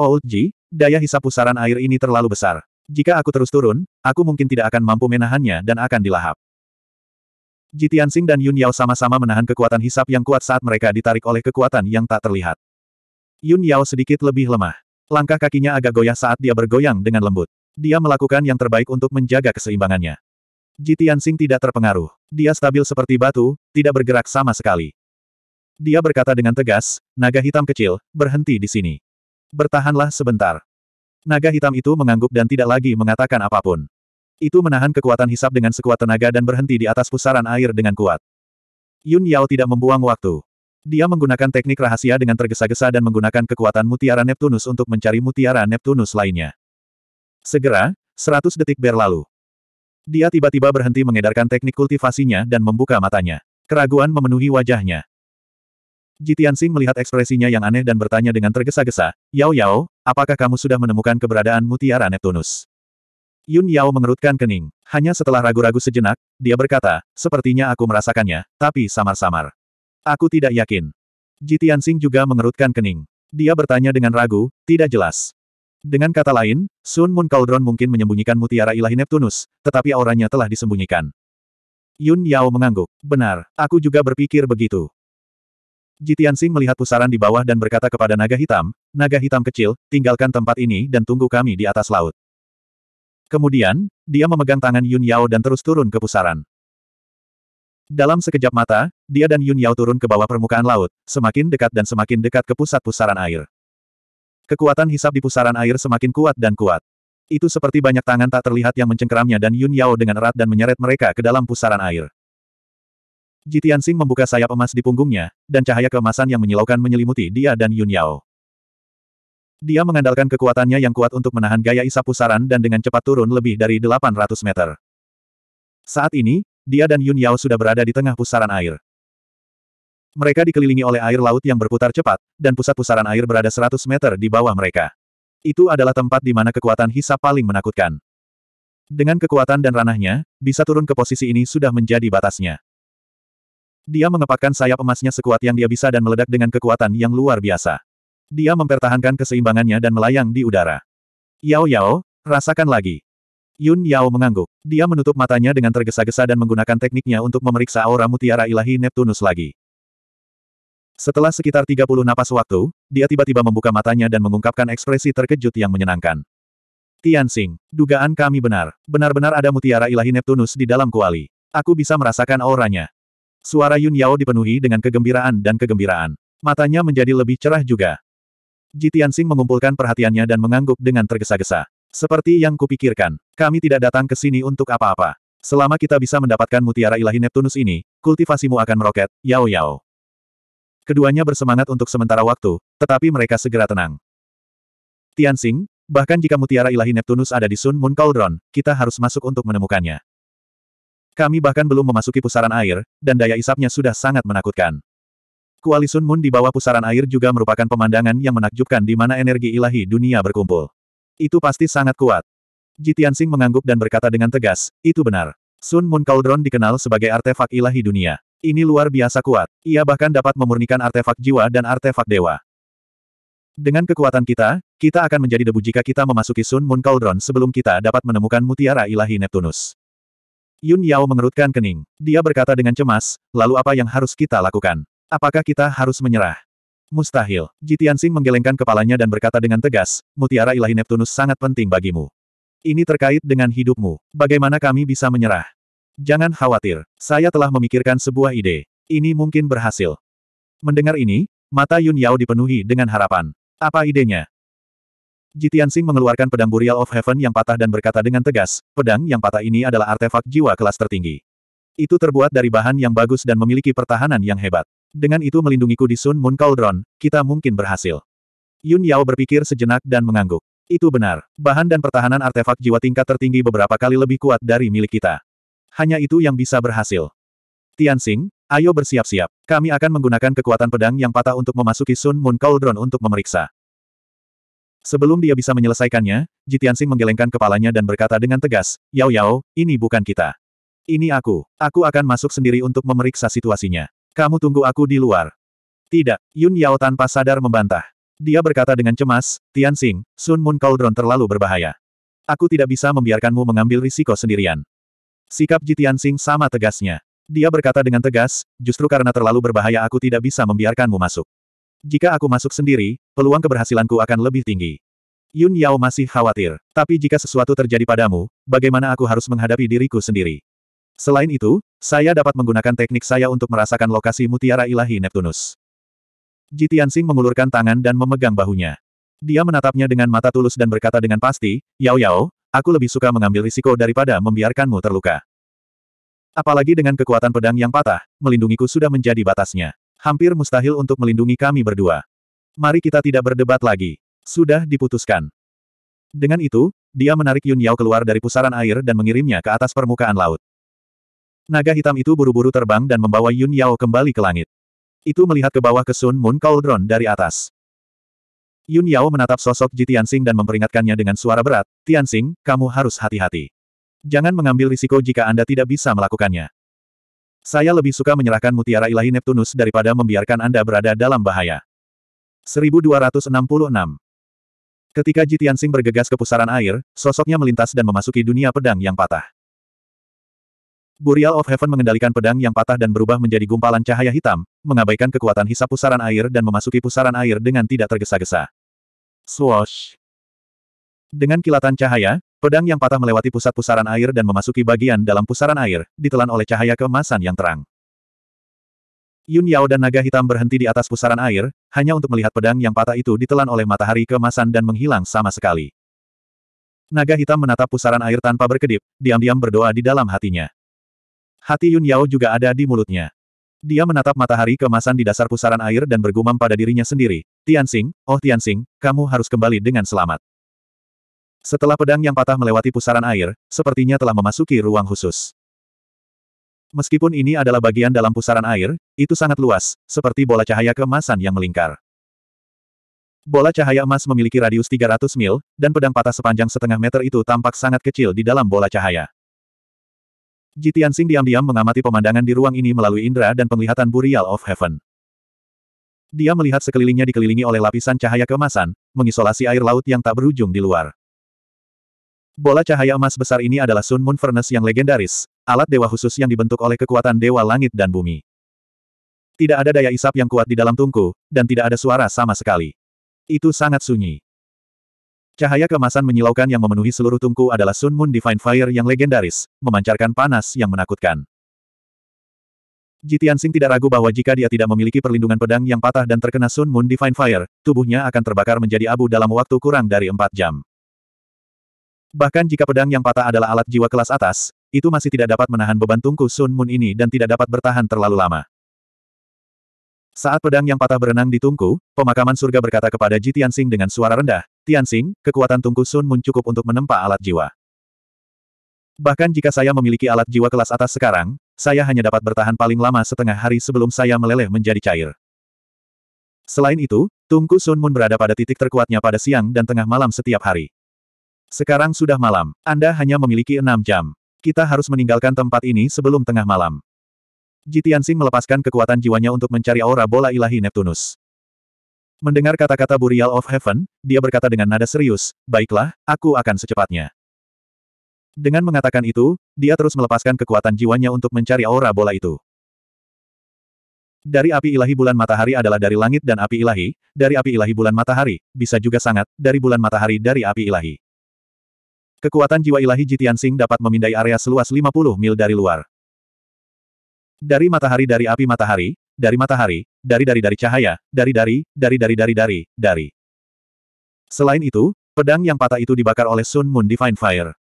Old oh, Ji, daya hisap pusaran air ini terlalu besar. Jika aku terus turun, aku mungkin tidak akan mampu menahannya dan akan dilahap. Ji Tianxing dan Yun Yao sama-sama menahan kekuatan hisap yang kuat saat mereka ditarik oleh kekuatan yang tak terlihat. Yun Yao sedikit lebih lemah. Langkah kakinya agak goyah saat dia bergoyang dengan lembut. Dia melakukan yang terbaik untuk menjaga keseimbangannya. Ji Tianxing tidak terpengaruh. Dia stabil seperti batu, tidak bergerak sama sekali. Dia berkata dengan tegas, naga hitam kecil, berhenti di sini. Bertahanlah sebentar. Naga hitam itu mengangguk dan tidak lagi mengatakan apapun. Itu menahan kekuatan hisap dengan sekuat tenaga dan berhenti di atas pusaran air dengan kuat. Yun Yao tidak membuang waktu. Dia menggunakan teknik rahasia dengan tergesa-gesa dan menggunakan kekuatan mutiara Neptunus untuk mencari mutiara Neptunus lainnya. Segera, 100 detik berlalu. Dia tiba-tiba berhenti mengedarkan teknik kultivasinya dan membuka matanya. Keraguan memenuhi wajahnya. Jitian Sing melihat ekspresinya yang aneh dan bertanya dengan tergesa-gesa, Yao Yao, apakah kamu sudah menemukan keberadaan mutiara Neptunus? Yun Yao mengerutkan kening. Hanya setelah ragu-ragu sejenak, dia berkata, sepertinya aku merasakannya, tapi samar-samar. Aku tidak yakin. Ji Tianxing juga mengerutkan kening. Dia bertanya dengan ragu, tidak jelas. Dengan kata lain, Sun Moon Cauldron mungkin menyembunyikan mutiara ilahi Neptunus, tetapi auranya telah disembunyikan. Yun Yao mengangguk. Benar, aku juga berpikir begitu. Jitian Sing melihat pusaran di bawah dan berkata kepada naga hitam, naga hitam kecil, tinggalkan tempat ini dan tunggu kami di atas laut. Kemudian, dia memegang tangan Yun Yao dan terus turun ke pusaran. Dalam sekejap mata, dia dan Yun Yao turun ke bawah permukaan laut, semakin dekat dan semakin dekat ke pusat pusaran air. Kekuatan hisap di pusaran air semakin kuat dan kuat. Itu seperti banyak tangan tak terlihat yang mencengkeramnya dan Yun Yao dengan erat dan menyeret mereka ke dalam pusaran air. Jitian Sing membuka sayap emas di punggungnya, dan cahaya kemasan yang menyilaukan menyelimuti dia dan Yun Yao. Dia mengandalkan kekuatannya yang kuat untuk menahan gaya isap pusaran dan dengan cepat turun lebih dari 800 meter. Saat ini, dia dan Yun Yao sudah berada di tengah pusaran air. Mereka dikelilingi oleh air laut yang berputar cepat, dan pusat pusaran air berada 100 meter di bawah mereka. Itu adalah tempat di mana kekuatan hisap paling menakutkan. Dengan kekuatan dan ranahnya, bisa turun ke posisi ini sudah menjadi batasnya. Dia mengepakkan sayap emasnya sekuat yang dia bisa dan meledak dengan kekuatan yang luar biasa. Dia mempertahankan keseimbangannya dan melayang di udara. Yao Yao, rasakan lagi. Yun Yao mengangguk. Dia menutup matanya dengan tergesa-gesa dan menggunakan tekniknya untuk memeriksa aura mutiara ilahi Neptunus lagi. Setelah sekitar 30 napas waktu, dia tiba-tiba membuka matanya dan mengungkapkan ekspresi terkejut yang menyenangkan. Tian Xing, dugaan kami benar. Benar-benar ada mutiara ilahi Neptunus di dalam kuali. Aku bisa merasakan auranya. Suara Yun Yao dipenuhi dengan kegembiraan dan kegembiraan. Matanya menjadi lebih cerah juga. Jitian Sing mengumpulkan perhatiannya dan mengangguk dengan tergesa-gesa. Seperti yang kupikirkan, kami tidak datang ke sini untuk apa-apa. Selama kita bisa mendapatkan mutiara ilahi Neptunus ini, kultivasimu akan meroket, Yao Yao. Keduanya bersemangat untuk sementara waktu, tetapi mereka segera tenang. Tianxing, bahkan jika mutiara ilahi Neptunus ada di Sun Moon Cauldron, kita harus masuk untuk menemukannya. Kami bahkan belum memasuki pusaran air, dan daya isapnya sudah sangat menakutkan. Kuali Sun Moon di bawah pusaran air juga merupakan pemandangan yang menakjubkan di mana energi ilahi dunia berkumpul. Itu pasti sangat kuat. Jitian Sing mengangguk dan berkata dengan tegas, itu benar. Sun Moon Cauldron dikenal sebagai artefak ilahi dunia. Ini luar biasa kuat. Ia bahkan dapat memurnikan artefak jiwa dan artefak dewa. Dengan kekuatan kita, kita akan menjadi debu jika kita memasuki Sun Moon Cauldron sebelum kita dapat menemukan mutiara ilahi Neptunus. Yun Yao mengerutkan kening. Dia berkata dengan cemas, lalu apa yang harus kita lakukan? Apakah kita harus menyerah? Mustahil. Jitiansing menggelengkan kepalanya dan berkata dengan tegas, mutiara ilahi Neptunus sangat penting bagimu. Ini terkait dengan hidupmu. Bagaimana kami bisa menyerah? Jangan khawatir. Saya telah memikirkan sebuah ide. Ini mungkin berhasil. Mendengar ini, mata Yun Yao dipenuhi dengan harapan. Apa idenya? Jitiansing mengeluarkan pedang Burial of Heaven yang patah dan berkata dengan tegas, pedang yang patah ini adalah artefak jiwa kelas tertinggi. Itu terbuat dari bahan yang bagus dan memiliki pertahanan yang hebat. Dengan itu melindungiku di Sun Moon Cauldron, kita mungkin berhasil. Yun Yao berpikir sejenak dan mengangguk. Itu benar. Bahan dan pertahanan artefak jiwa tingkat tertinggi beberapa kali lebih kuat dari milik kita. Hanya itu yang bisa berhasil. Tianxing, ayo bersiap-siap. Kami akan menggunakan kekuatan pedang yang patah untuk memasuki Sun Moon Cauldron untuk memeriksa. Sebelum dia bisa menyelesaikannya, Ji Tianxing menggelengkan kepalanya dan berkata dengan tegas, Yao Yao, ini bukan kita. Ini aku. Aku akan masuk sendiri untuk memeriksa situasinya. Kamu tunggu aku di luar. Tidak, Yun Yao tanpa sadar membantah. Dia berkata dengan cemas, Tian Xing, Sun Moon Cauldron terlalu berbahaya. Aku tidak bisa membiarkanmu mengambil risiko sendirian. Sikap Tian Xing sama tegasnya. Dia berkata dengan tegas, justru karena terlalu berbahaya aku tidak bisa membiarkanmu masuk. Jika aku masuk sendiri, peluang keberhasilanku akan lebih tinggi. Yun Yao masih khawatir, tapi jika sesuatu terjadi padamu, bagaimana aku harus menghadapi diriku sendiri? Selain itu, saya dapat menggunakan teknik saya untuk merasakan lokasi mutiara ilahi Neptunus. Jitiansing mengulurkan tangan dan memegang bahunya. Dia menatapnya dengan mata tulus dan berkata dengan pasti, Yao Yao, aku lebih suka mengambil risiko daripada membiarkanmu terluka. Apalagi dengan kekuatan pedang yang patah, melindungiku sudah menjadi batasnya. Hampir mustahil untuk melindungi kami berdua. Mari kita tidak berdebat lagi. Sudah diputuskan. Dengan itu, dia menarik Yun Yao keluar dari pusaran air dan mengirimnya ke atas permukaan laut. Naga hitam itu buru-buru terbang dan membawa Yun Yao kembali ke langit. Itu melihat ke bawah ke Sun Moon Cauldron dari atas. Yun Yao menatap sosok Ji Tianxing dan memperingatkannya dengan suara berat, Tianxing, kamu harus hati-hati. Jangan mengambil risiko jika Anda tidak bisa melakukannya. Saya lebih suka menyerahkan mutiara ilahi Neptunus daripada membiarkan Anda berada dalam bahaya. 1266 Ketika Ji Tianxing bergegas ke pusaran air, sosoknya melintas dan memasuki dunia pedang yang patah. Burial of Heaven mengendalikan pedang yang patah dan berubah menjadi gumpalan cahaya hitam, mengabaikan kekuatan hisap pusaran air dan memasuki pusaran air dengan tidak tergesa-gesa. Swash! Dengan kilatan cahaya, pedang yang patah melewati pusat pusaran air dan memasuki bagian dalam pusaran air, ditelan oleh cahaya kemasan yang terang. Yun Yao dan naga hitam berhenti di atas pusaran air, hanya untuk melihat pedang yang patah itu ditelan oleh matahari kemasan dan menghilang sama sekali. Naga hitam menatap pusaran air tanpa berkedip, diam-diam berdoa di dalam hatinya. Hati Yun Yao juga ada di mulutnya. Dia menatap matahari kemasan di dasar pusaran air dan bergumam pada dirinya sendiri, Tianxing, oh Tianxing, kamu harus kembali dengan selamat. Setelah pedang yang patah melewati pusaran air, sepertinya telah memasuki ruang khusus. Meskipun ini adalah bagian dalam pusaran air, itu sangat luas, seperti bola cahaya kemasan yang melingkar. Bola cahaya emas memiliki radius 300 mil, dan pedang patah sepanjang setengah meter itu tampak sangat kecil di dalam bola cahaya. Jitian Sing diam-diam mengamati pemandangan di ruang ini melalui indera dan penglihatan Burial of Heaven. Dia melihat sekelilingnya dikelilingi oleh lapisan cahaya kemasan, mengisolasi air laut yang tak berujung di luar. Bola cahaya emas besar ini adalah Sun Moon Furnace yang legendaris, alat dewa khusus yang dibentuk oleh kekuatan dewa langit dan bumi. Tidak ada daya isap yang kuat di dalam tungku, dan tidak ada suara sama sekali. Itu sangat sunyi. Cahaya kemasan menyilaukan yang memenuhi seluruh tungku adalah Sun Moon Divine Fire yang legendaris, memancarkan panas yang menakutkan. Jitian Sing tidak ragu bahwa jika dia tidak memiliki perlindungan pedang yang patah dan terkena Sun Moon Divine Fire, tubuhnya akan terbakar menjadi abu dalam waktu kurang dari empat jam. Bahkan jika pedang yang patah adalah alat jiwa kelas atas, itu masih tidak dapat menahan beban tungku Sun Moon ini dan tidak dapat bertahan terlalu lama. Saat pedang yang patah berenang di tungku, pemakaman surga berkata kepada Ji Tianxing dengan suara rendah, Tianxing, kekuatan tungku Sun Moon cukup untuk menempa alat jiwa. Bahkan jika saya memiliki alat jiwa kelas atas sekarang, saya hanya dapat bertahan paling lama setengah hari sebelum saya meleleh menjadi cair. Selain itu, tungku Sun Moon berada pada titik terkuatnya pada siang dan tengah malam setiap hari. Sekarang sudah malam, Anda hanya memiliki enam jam. Kita harus meninggalkan tempat ini sebelum tengah malam. Jitiansing melepaskan kekuatan jiwanya untuk mencari aura bola ilahi Neptunus. Mendengar kata-kata Burial of Heaven, dia berkata dengan nada serius, baiklah, aku akan secepatnya. Dengan mengatakan itu, dia terus melepaskan kekuatan jiwanya untuk mencari aura bola itu. Dari api ilahi bulan matahari adalah dari langit dan api ilahi, dari api ilahi bulan matahari, bisa juga sangat, dari bulan matahari dari api ilahi. Kekuatan jiwa ilahi Jitian Sing dapat memindai area seluas 50 mil dari luar. Dari matahari dari api matahari, dari matahari, dari dari dari cahaya, dari dari, dari dari dari dari, dari. Selain itu, pedang yang patah itu dibakar oleh Sun Moon Divine Fire.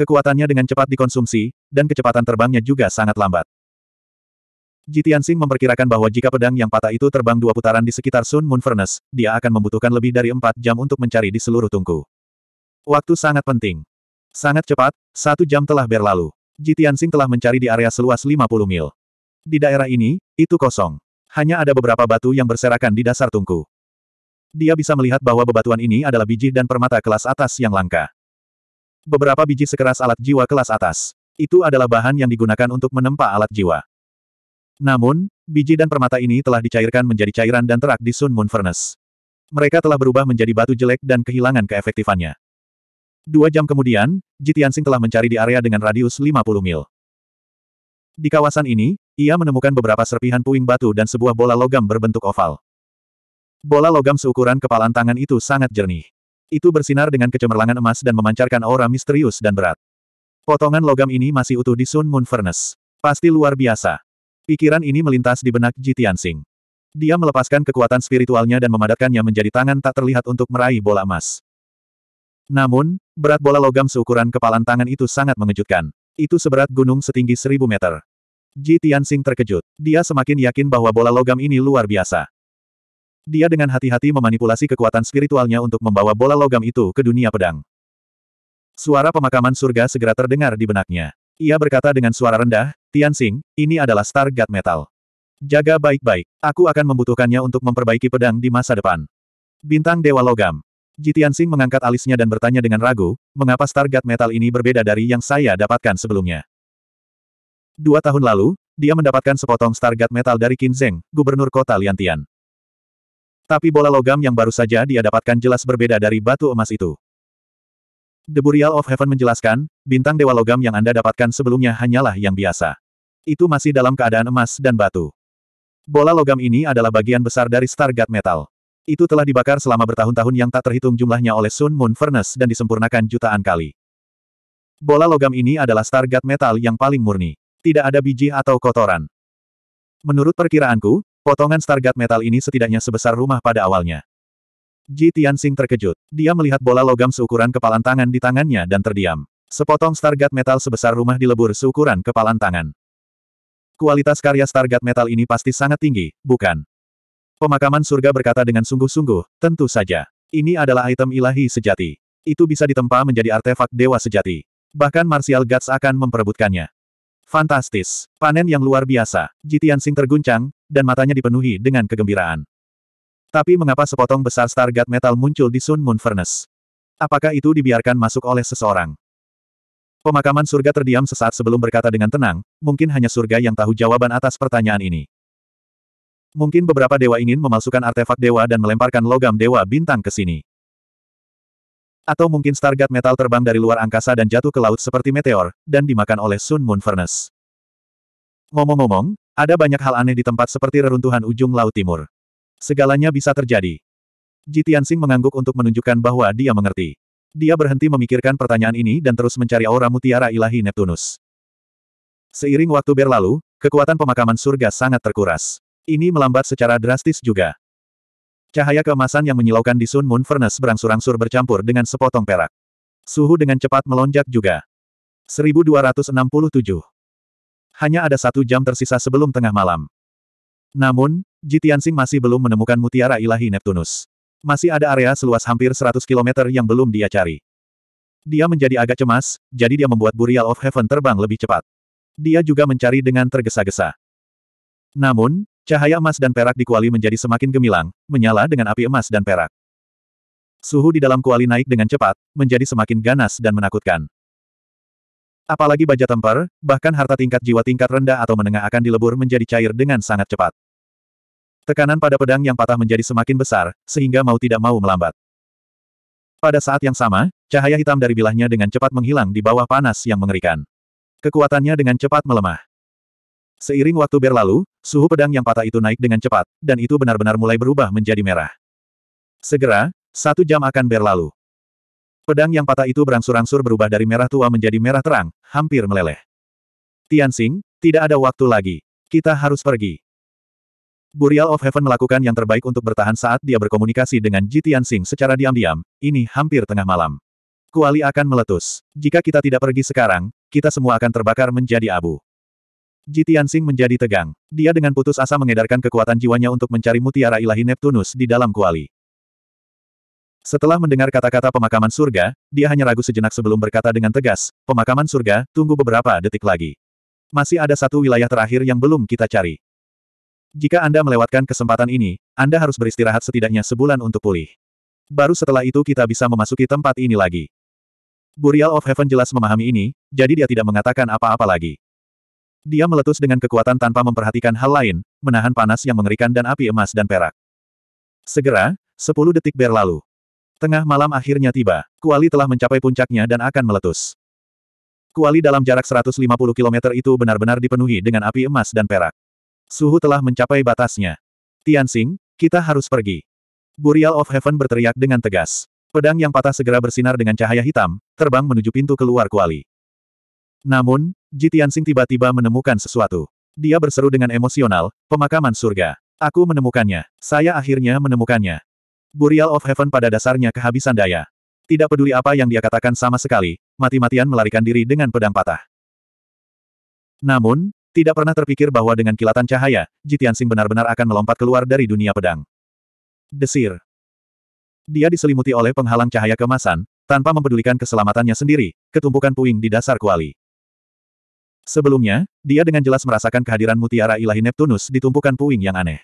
Kekuatannya dengan cepat dikonsumsi, dan kecepatan terbangnya juga sangat lambat. Jitian Sing memperkirakan bahwa jika pedang yang patah itu terbang dua putaran di sekitar Sun Moon Furnace, dia akan membutuhkan lebih dari empat jam untuk mencari di seluruh tungku. Waktu sangat penting. Sangat cepat, satu jam telah berlalu. Jitian Sing telah mencari di area seluas 50 mil. Di daerah ini, itu kosong. Hanya ada beberapa batu yang berserakan di dasar tungku. Dia bisa melihat bahwa bebatuan ini adalah biji dan permata kelas atas yang langka. Beberapa biji sekeras alat jiwa kelas atas. Itu adalah bahan yang digunakan untuk menempa alat jiwa. Namun, biji dan permata ini telah dicairkan menjadi cairan dan terak di Sun Moon Furnace. Mereka telah berubah menjadi batu jelek dan kehilangan keefektifannya. Dua jam kemudian, Jitiansing telah mencari di area dengan radius 50 mil. Di kawasan ini, ia menemukan beberapa serpihan puing batu dan sebuah bola logam berbentuk oval. Bola logam seukuran kepalan tangan itu sangat jernih. Itu bersinar dengan kecemerlangan emas dan memancarkan aura misterius dan berat. Potongan logam ini masih utuh di Sun Moon Furnace. Pasti luar biasa. Pikiran ini melintas di benak Ji Tianxing. Dia melepaskan kekuatan spiritualnya dan memadatkannya menjadi tangan tak terlihat untuk meraih bola emas. Namun, berat bola logam seukuran kepalan tangan itu sangat mengejutkan. Itu seberat gunung setinggi seribu meter. Ji Tianxing terkejut. Dia semakin yakin bahwa bola logam ini luar biasa. Dia dengan hati-hati memanipulasi kekuatan spiritualnya untuk membawa bola logam itu ke dunia pedang. Suara pemakaman surga segera terdengar di benaknya. Ia berkata dengan suara rendah, Tianxing, ini adalah Star God Metal. Jaga baik-baik. Aku akan membutuhkannya untuk memperbaiki pedang di masa depan. Bintang Dewa Logam. Jitian Sing mengangkat alisnya dan bertanya dengan ragu, mengapa Stargate Metal ini berbeda dari yang saya dapatkan sebelumnya. Dua tahun lalu, dia mendapatkan sepotong Stargate Metal dari Qin Zheng, gubernur kota Liantian. Tapi bola logam yang baru saja dia dapatkan jelas berbeda dari batu emas itu. The Burial of Heaven menjelaskan, bintang dewa logam yang Anda dapatkan sebelumnya hanyalah yang biasa. Itu masih dalam keadaan emas dan batu. Bola logam ini adalah bagian besar dari Stargate Metal. Itu telah dibakar selama bertahun-tahun yang tak terhitung jumlahnya oleh Sun Moon Furnace dan disempurnakan jutaan kali. Bola logam ini adalah Stargate metal yang paling murni. Tidak ada biji atau kotoran. Menurut perkiraanku, potongan Stargate metal ini setidaknya sebesar rumah pada awalnya. Ji Tianxing terkejut. Dia melihat bola logam seukuran kepalan tangan di tangannya dan terdiam. Sepotong Stargate metal sebesar rumah dilebur seukuran kepalan tangan. Kualitas karya Stargate metal ini pasti sangat tinggi, bukan? Pemakaman surga berkata dengan sungguh-sungguh, tentu saja. Ini adalah item ilahi sejati. Itu bisa ditempa menjadi artefak dewa sejati. Bahkan Martial Gods akan memperebutkannya. Fantastis. Panen yang luar biasa. Jitian Sing terguncang, dan matanya dipenuhi dengan kegembiraan. Tapi mengapa sepotong besar Star God Metal muncul di Sun Moon Furnace? Apakah itu dibiarkan masuk oleh seseorang? Pemakaman surga terdiam sesaat sebelum berkata dengan tenang, mungkin hanya surga yang tahu jawaban atas pertanyaan ini. Mungkin beberapa dewa ingin memalsukan artefak dewa dan melemparkan logam dewa bintang ke sini. Atau mungkin Stargate metal terbang dari luar angkasa dan jatuh ke laut seperti meteor, dan dimakan oleh Sun Moon Furnace. Ngomong-ngomong, ada banyak hal aneh di tempat seperti reruntuhan ujung Laut Timur. Segalanya bisa terjadi. Ji Tianxing mengangguk untuk menunjukkan bahwa dia mengerti. Dia berhenti memikirkan pertanyaan ini dan terus mencari aura mutiara ilahi Neptunus. Seiring waktu berlalu, kekuatan pemakaman surga sangat terkuras. Ini melambat secara drastis juga. Cahaya keemasan yang menyilaukan di Sun Moon Furnace berangsur-angsur bercampur dengan sepotong perak. Suhu dengan cepat melonjak juga. 1267. Hanya ada satu jam tersisa sebelum tengah malam. Namun, Jitiansing masih belum menemukan mutiara ilahi Neptunus. Masih ada area seluas hampir 100 km yang belum dia cari. Dia menjadi agak cemas, jadi dia membuat Burial of Heaven terbang lebih cepat. Dia juga mencari dengan tergesa-gesa. Namun, Cahaya emas dan perak di kuali menjadi semakin gemilang, menyala dengan api emas dan perak. Suhu di dalam kuali naik dengan cepat, menjadi semakin ganas dan menakutkan. Apalagi baja temper, bahkan harta tingkat jiwa tingkat rendah atau menengah akan dilebur menjadi cair dengan sangat cepat. Tekanan pada pedang yang patah menjadi semakin besar, sehingga mau tidak mau melambat. Pada saat yang sama, cahaya hitam dari bilahnya dengan cepat menghilang di bawah panas yang mengerikan. Kekuatannya dengan cepat melemah. Seiring waktu berlalu, suhu pedang yang patah itu naik dengan cepat, dan itu benar-benar mulai berubah menjadi merah. Segera, satu jam akan berlalu. Pedang yang patah itu berangsur-angsur berubah dari merah tua menjadi merah terang, hampir meleleh. Tianxing, tidak ada waktu lagi. Kita harus pergi. Burial of Heaven melakukan yang terbaik untuk bertahan saat dia berkomunikasi dengan Ji Tianxing secara diam-diam, ini hampir tengah malam. Kuali akan meletus. Jika kita tidak pergi sekarang, kita semua akan terbakar menjadi abu. Ji Tianxing menjadi tegang. Dia dengan putus asa mengedarkan kekuatan jiwanya untuk mencari mutiara ilahi Neptunus di dalam kuali. Setelah mendengar kata-kata pemakaman surga, dia hanya ragu sejenak sebelum berkata dengan tegas, pemakaman surga, tunggu beberapa detik lagi. Masih ada satu wilayah terakhir yang belum kita cari. Jika Anda melewatkan kesempatan ini, Anda harus beristirahat setidaknya sebulan untuk pulih. Baru setelah itu kita bisa memasuki tempat ini lagi. Burial of Heaven jelas memahami ini, jadi dia tidak mengatakan apa-apa lagi. Dia meletus dengan kekuatan tanpa memperhatikan hal lain, menahan panas yang mengerikan dan api emas dan perak. Segera, sepuluh detik berlalu. Tengah malam akhirnya tiba, kuali telah mencapai puncaknya dan akan meletus. Kuali dalam jarak 150 km itu benar-benar dipenuhi dengan api emas dan perak. Suhu telah mencapai batasnya. Tianxing, kita harus pergi. Burial of Heaven berteriak dengan tegas. Pedang yang patah segera bersinar dengan cahaya hitam, terbang menuju pintu keluar kuali. Namun, Ji Tianxing tiba-tiba menemukan sesuatu. Dia berseru dengan emosional, pemakaman surga. Aku menemukannya. Saya akhirnya menemukannya. Burial of Heaven pada dasarnya kehabisan daya. Tidak peduli apa yang dia katakan sama sekali, mati-matian melarikan diri dengan pedang patah. Namun, tidak pernah terpikir bahwa dengan kilatan cahaya, Jitian Sing benar-benar akan melompat keluar dari dunia pedang. Desir. Dia diselimuti oleh penghalang cahaya kemasan, tanpa mempedulikan keselamatannya sendiri, ketumpukan puing di dasar kuali. Sebelumnya, dia dengan jelas merasakan kehadiran mutiara ilahi Neptunus di tumpukan puing yang aneh.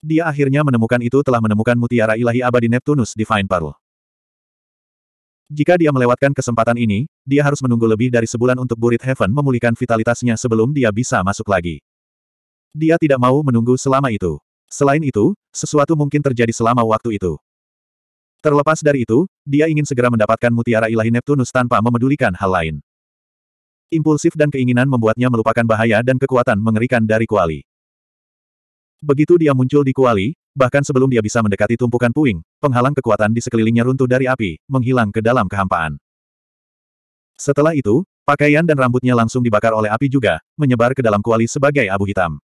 Dia akhirnya menemukan itu telah menemukan mutiara ilahi abadi Neptunus di Fine Pearl. Jika dia melewatkan kesempatan ini, dia harus menunggu lebih dari sebulan untuk Burit Heaven memulihkan vitalitasnya sebelum dia bisa masuk lagi. Dia tidak mau menunggu selama itu. Selain itu, sesuatu mungkin terjadi selama waktu itu. Terlepas dari itu, dia ingin segera mendapatkan mutiara ilahi Neptunus tanpa memedulikan hal lain. Impulsif dan keinginan membuatnya melupakan bahaya dan kekuatan mengerikan dari Kuali. Begitu dia muncul di Kuali, bahkan sebelum dia bisa mendekati tumpukan puing, penghalang kekuatan di sekelilingnya runtuh dari api, menghilang ke dalam kehampaan. Setelah itu, pakaian dan rambutnya langsung dibakar oleh api juga, menyebar ke dalam Kuali sebagai abu hitam.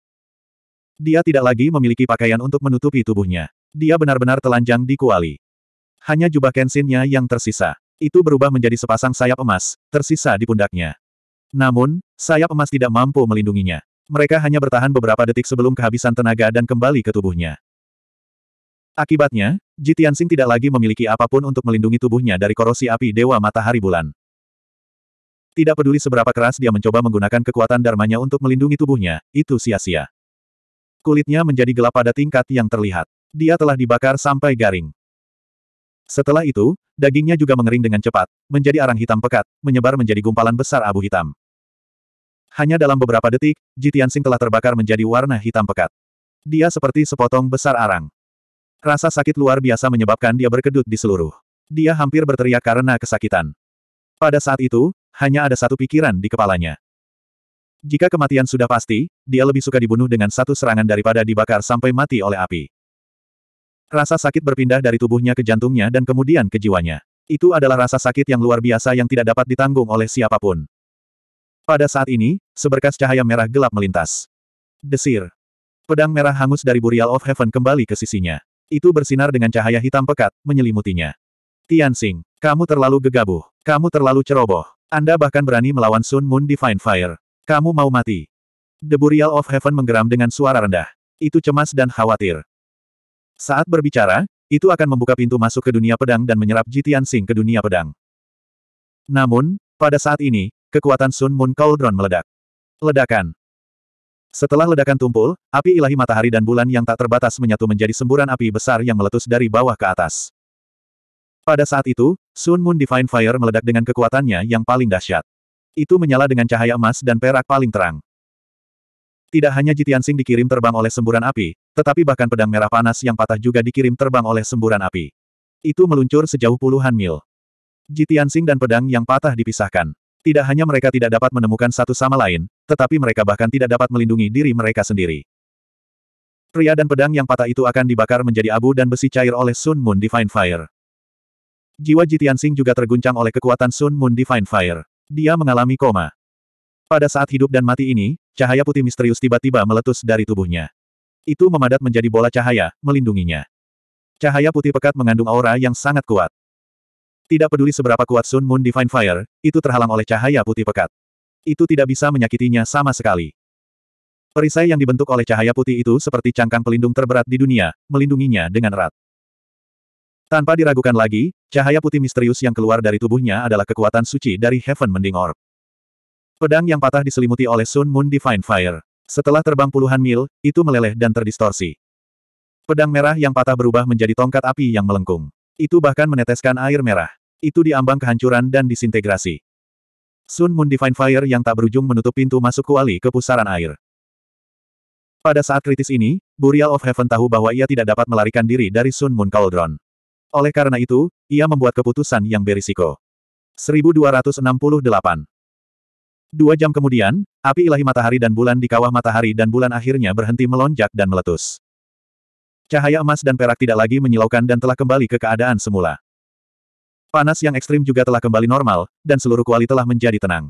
Dia tidak lagi memiliki pakaian untuk menutupi tubuhnya. Dia benar-benar telanjang di Kuali. Hanya jubah kensinnya yang tersisa. Itu berubah menjadi sepasang sayap emas, tersisa di pundaknya. Namun, sayap emas tidak mampu melindunginya. Mereka hanya bertahan beberapa detik sebelum kehabisan tenaga dan kembali ke tubuhnya. Akibatnya, Jitian tidak lagi memiliki apapun untuk melindungi tubuhnya dari korosi api Dewa Matahari Bulan. Tidak peduli seberapa keras dia mencoba menggunakan kekuatan dharmanya untuk melindungi tubuhnya, itu sia-sia. Kulitnya menjadi gelap pada tingkat yang terlihat. Dia telah dibakar sampai garing. Setelah itu, dagingnya juga mengering dengan cepat, menjadi arang hitam pekat, menyebar menjadi gumpalan besar abu hitam. Hanya dalam beberapa detik, Jitian Sing telah terbakar menjadi warna hitam pekat. Dia seperti sepotong besar arang. Rasa sakit luar biasa menyebabkan dia berkedut di seluruh. Dia hampir berteriak karena kesakitan. Pada saat itu, hanya ada satu pikiran di kepalanya. Jika kematian sudah pasti, dia lebih suka dibunuh dengan satu serangan daripada dibakar sampai mati oleh api. Rasa sakit berpindah dari tubuhnya ke jantungnya dan kemudian ke jiwanya. Itu adalah rasa sakit yang luar biasa yang tidak dapat ditanggung oleh siapapun. Pada saat ini, seberkas cahaya merah gelap melintas. Desir. Pedang merah hangus dari Burial of Heaven kembali ke sisinya. Itu bersinar dengan cahaya hitam pekat, menyelimutinya. Tianxing, kamu terlalu gegabah. Kamu terlalu ceroboh. Anda bahkan berani melawan Sun Moon Divine Fire. Kamu mau mati. The Burial of Heaven menggeram dengan suara rendah. Itu cemas dan khawatir. Saat berbicara, itu akan membuka pintu masuk ke dunia pedang dan menyerap Jitian Sing ke dunia pedang. Namun, pada saat ini, kekuatan Sun Moon Cauldron meledak. Ledakan. Setelah ledakan tumpul, api ilahi matahari dan bulan yang tak terbatas menyatu menjadi semburan api besar yang meletus dari bawah ke atas. Pada saat itu, Sun Moon Divine Fire meledak dengan kekuatannya yang paling dahsyat. Itu menyala dengan cahaya emas dan perak paling terang. Tidak hanya Jitiansing dikirim terbang oleh semburan api, tetapi bahkan pedang merah panas yang patah juga dikirim terbang oleh semburan api. Itu meluncur sejauh puluhan mil. Jitiansing dan pedang yang patah dipisahkan. Tidak hanya mereka tidak dapat menemukan satu sama lain, tetapi mereka bahkan tidak dapat melindungi diri mereka sendiri. Pria dan pedang yang patah itu akan dibakar menjadi abu dan besi cair oleh Sun Moon Divine Fire. Jiwa Jitiansing juga terguncang oleh kekuatan Sun Moon Divine Fire. Dia mengalami koma. Pada saat hidup dan mati ini, cahaya putih misterius tiba-tiba meletus dari tubuhnya. Itu memadat menjadi bola cahaya, melindunginya. Cahaya putih pekat mengandung aura yang sangat kuat. Tidak peduli seberapa kuat Sun Moon Divine Fire, itu terhalang oleh cahaya putih pekat. Itu tidak bisa menyakitinya sama sekali. Perisai yang dibentuk oleh cahaya putih itu seperti cangkang pelindung terberat di dunia, melindunginya dengan erat. Tanpa diragukan lagi, cahaya putih misterius yang keluar dari tubuhnya adalah kekuatan suci dari Heaven Mending Orb. Pedang yang patah diselimuti oleh Sun Moon Divine Fire. Setelah terbang puluhan mil, itu meleleh dan terdistorsi. Pedang merah yang patah berubah menjadi tongkat api yang melengkung. Itu bahkan meneteskan air merah. Itu diambang kehancuran dan disintegrasi. Sun Moon Divine Fire yang tak berujung menutup pintu masuk kuali ke pusaran air. Pada saat kritis ini, Burial of Heaven tahu bahwa ia tidak dapat melarikan diri dari Sun Moon Cauldron. Oleh karena itu, ia membuat keputusan yang berisiko. 1268 Dua jam kemudian, api ilahi matahari dan bulan di kawah matahari dan bulan akhirnya berhenti melonjak dan meletus. Cahaya emas dan perak tidak lagi menyilaukan dan telah kembali ke keadaan semula. Panas yang ekstrim juga telah kembali normal, dan seluruh kuali telah menjadi tenang.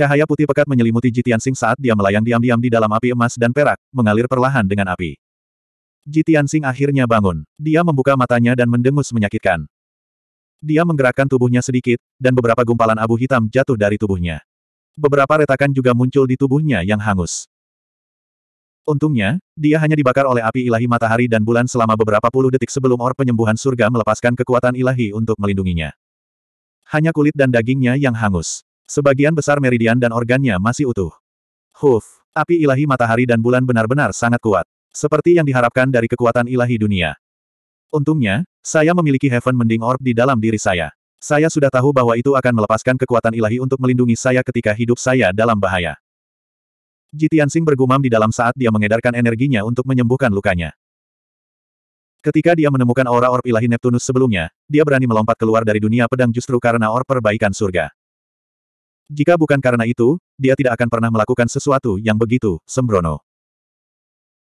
Cahaya putih pekat menyelimuti Jitian Sing saat dia melayang diam-diam di dalam api emas dan perak, mengalir perlahan dengan api. Jitian Sing akhirnya bangun. Dia membuka matanya dan mendengus menyakitkan. Dia menggerakkan tubuhnya sedikit, dan beberapa gumpalan abu hitam jatuh dari tubuhnya. Beberapa retakan juga muncul di tubuhnya yang hangus. Untungnya, dia hanya dibakar oleh api ilahi matahari dan bulan selama beberapa puluh detik sebelum or penyembuhan surga melepaskan kekuatan ilahi untuk melindunginya. Hanya kulit dan dagingnya yang hangus. Sebagian besar meridian dan organnya masih utuh. Huf, api ilahi matahari dan bulan benar-benar sangat kuat. Seperti yang diharapkan dari kekuatan ilahi dunia. Untungnya, saya memiliki Heaven Mending Orb di dalam diri saya. Saya sudah tahu bahwa itu akan melepaskan kekuatan ilahi untuk melindungi saya ketika hidup saya dalam bahaya. Jitian Tianxing bergumam di dalam saat dia mengedarkan energinya untuk menyembuhkan lukanya. Ketika dia menemukan aura orb ilahi Neptunus sebelumnya, dia berani melompat keluar dari dunia pedang justru karena orb perbaikan surga. Jika bukan karena itu, dia tidak akan pernah melakukan sesuatu yang begitu sembrono.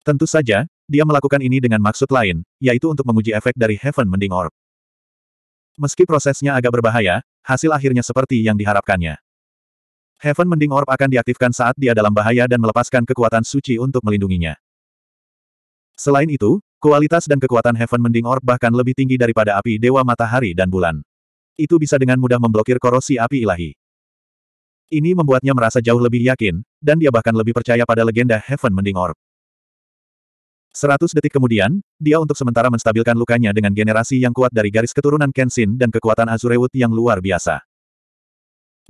Tentu saja, dia melakukan ini dengan maksud lain, yaitu untuk menguji efek dari Heaven Mending Orb. Meski prosesnya agak berbahaya, hasil akhirnya seperti yang diharapkannya. Heaven Mending Orb akan diaktifkan saat dia dalam bahaya dan melepaskan kekuatan suci untuk melindunginya. Selain itu, kualitas dan kekuatan Heaven Mending Orb bahkan lebih tinggi daripada api Dewa Matahari dan Bulan. Itu bisa dengan mudah memblokir korosi api ilahi. Ini membuatnya merasa jauh lebih yakin, dan dia bahkan lebih percaya pada legenda Heaven Mending Orb. Seratus detik kemudian, dia untuk sementara menstabilkan lukanya dengan generasi yang kuat dari garis keturunan Kenshin dan kekuatan Azurewood yang luar biasa.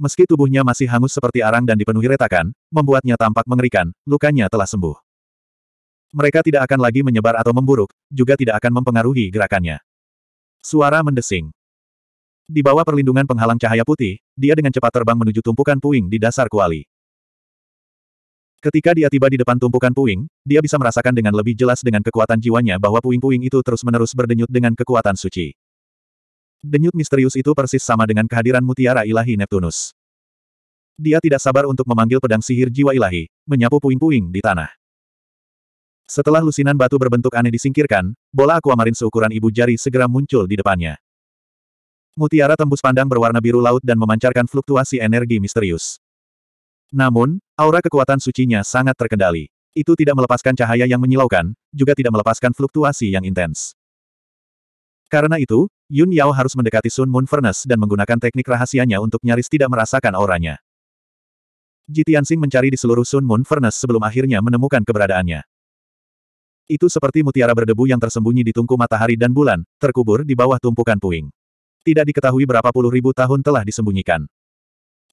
Meski tubuhnya masih hangus seperti arang dan dipenuhi retakan, membuatnya tampak mengerikan, lukanya telah sembuh. Mereka tidak akan lagi menyebar atau memburuk, juga tidak akan mempengaruhi gerakannya. Suara mendesing. Di bawah perlindungan penghalang cahaya putih, dia dengan cepat terbang menuju tumpukan puing di dasar kuali. Ketika dia tiba di depan tumpukan puing, dia bisa merasakan dengan lebih jelas dengan kekuatan jiwanya bahwa puing-puing itu terus-menerus berdenyut dengan kekuatan suci. Denyut misterius itu persis sama dengan kehadiran mutiara ilahi Neptunus. Dia tidak sabar untuk memanggil pedang sihir jiwa ilahi, menyapu puing-puing di tanah. Setelah lusinan batu berbentuk aneh disingkirkan, bola akuamarin seukuran ibu jari segera muncul di depannya. Mutiara tembus pandang berwarna biru laut dan memancarkan fluktuasi energi misterius. Namun, aura kekuatan sucinya sangat terkendali. Itu tidak melepaskan cahaya yang menyilaukan, juga tidak melepaskan fluktuasi yang intens. Karena itu, Yun Yao harus mendekati Sun Moon Furnace dan menggunakan teknik rahasianya untuk nyaris tidak merasakan auranya. Ji mencari di seluruh Sun Moon Furnace sebelum akhirnya menemukan keberadaannya. Itu seperti mutiara berdebu yang tersembunyi di tungku matahari dan bulan, terkubur di bawah tumpukan puing. Tidak diketahui berapa puluh ribu tahun telah disembunyikan.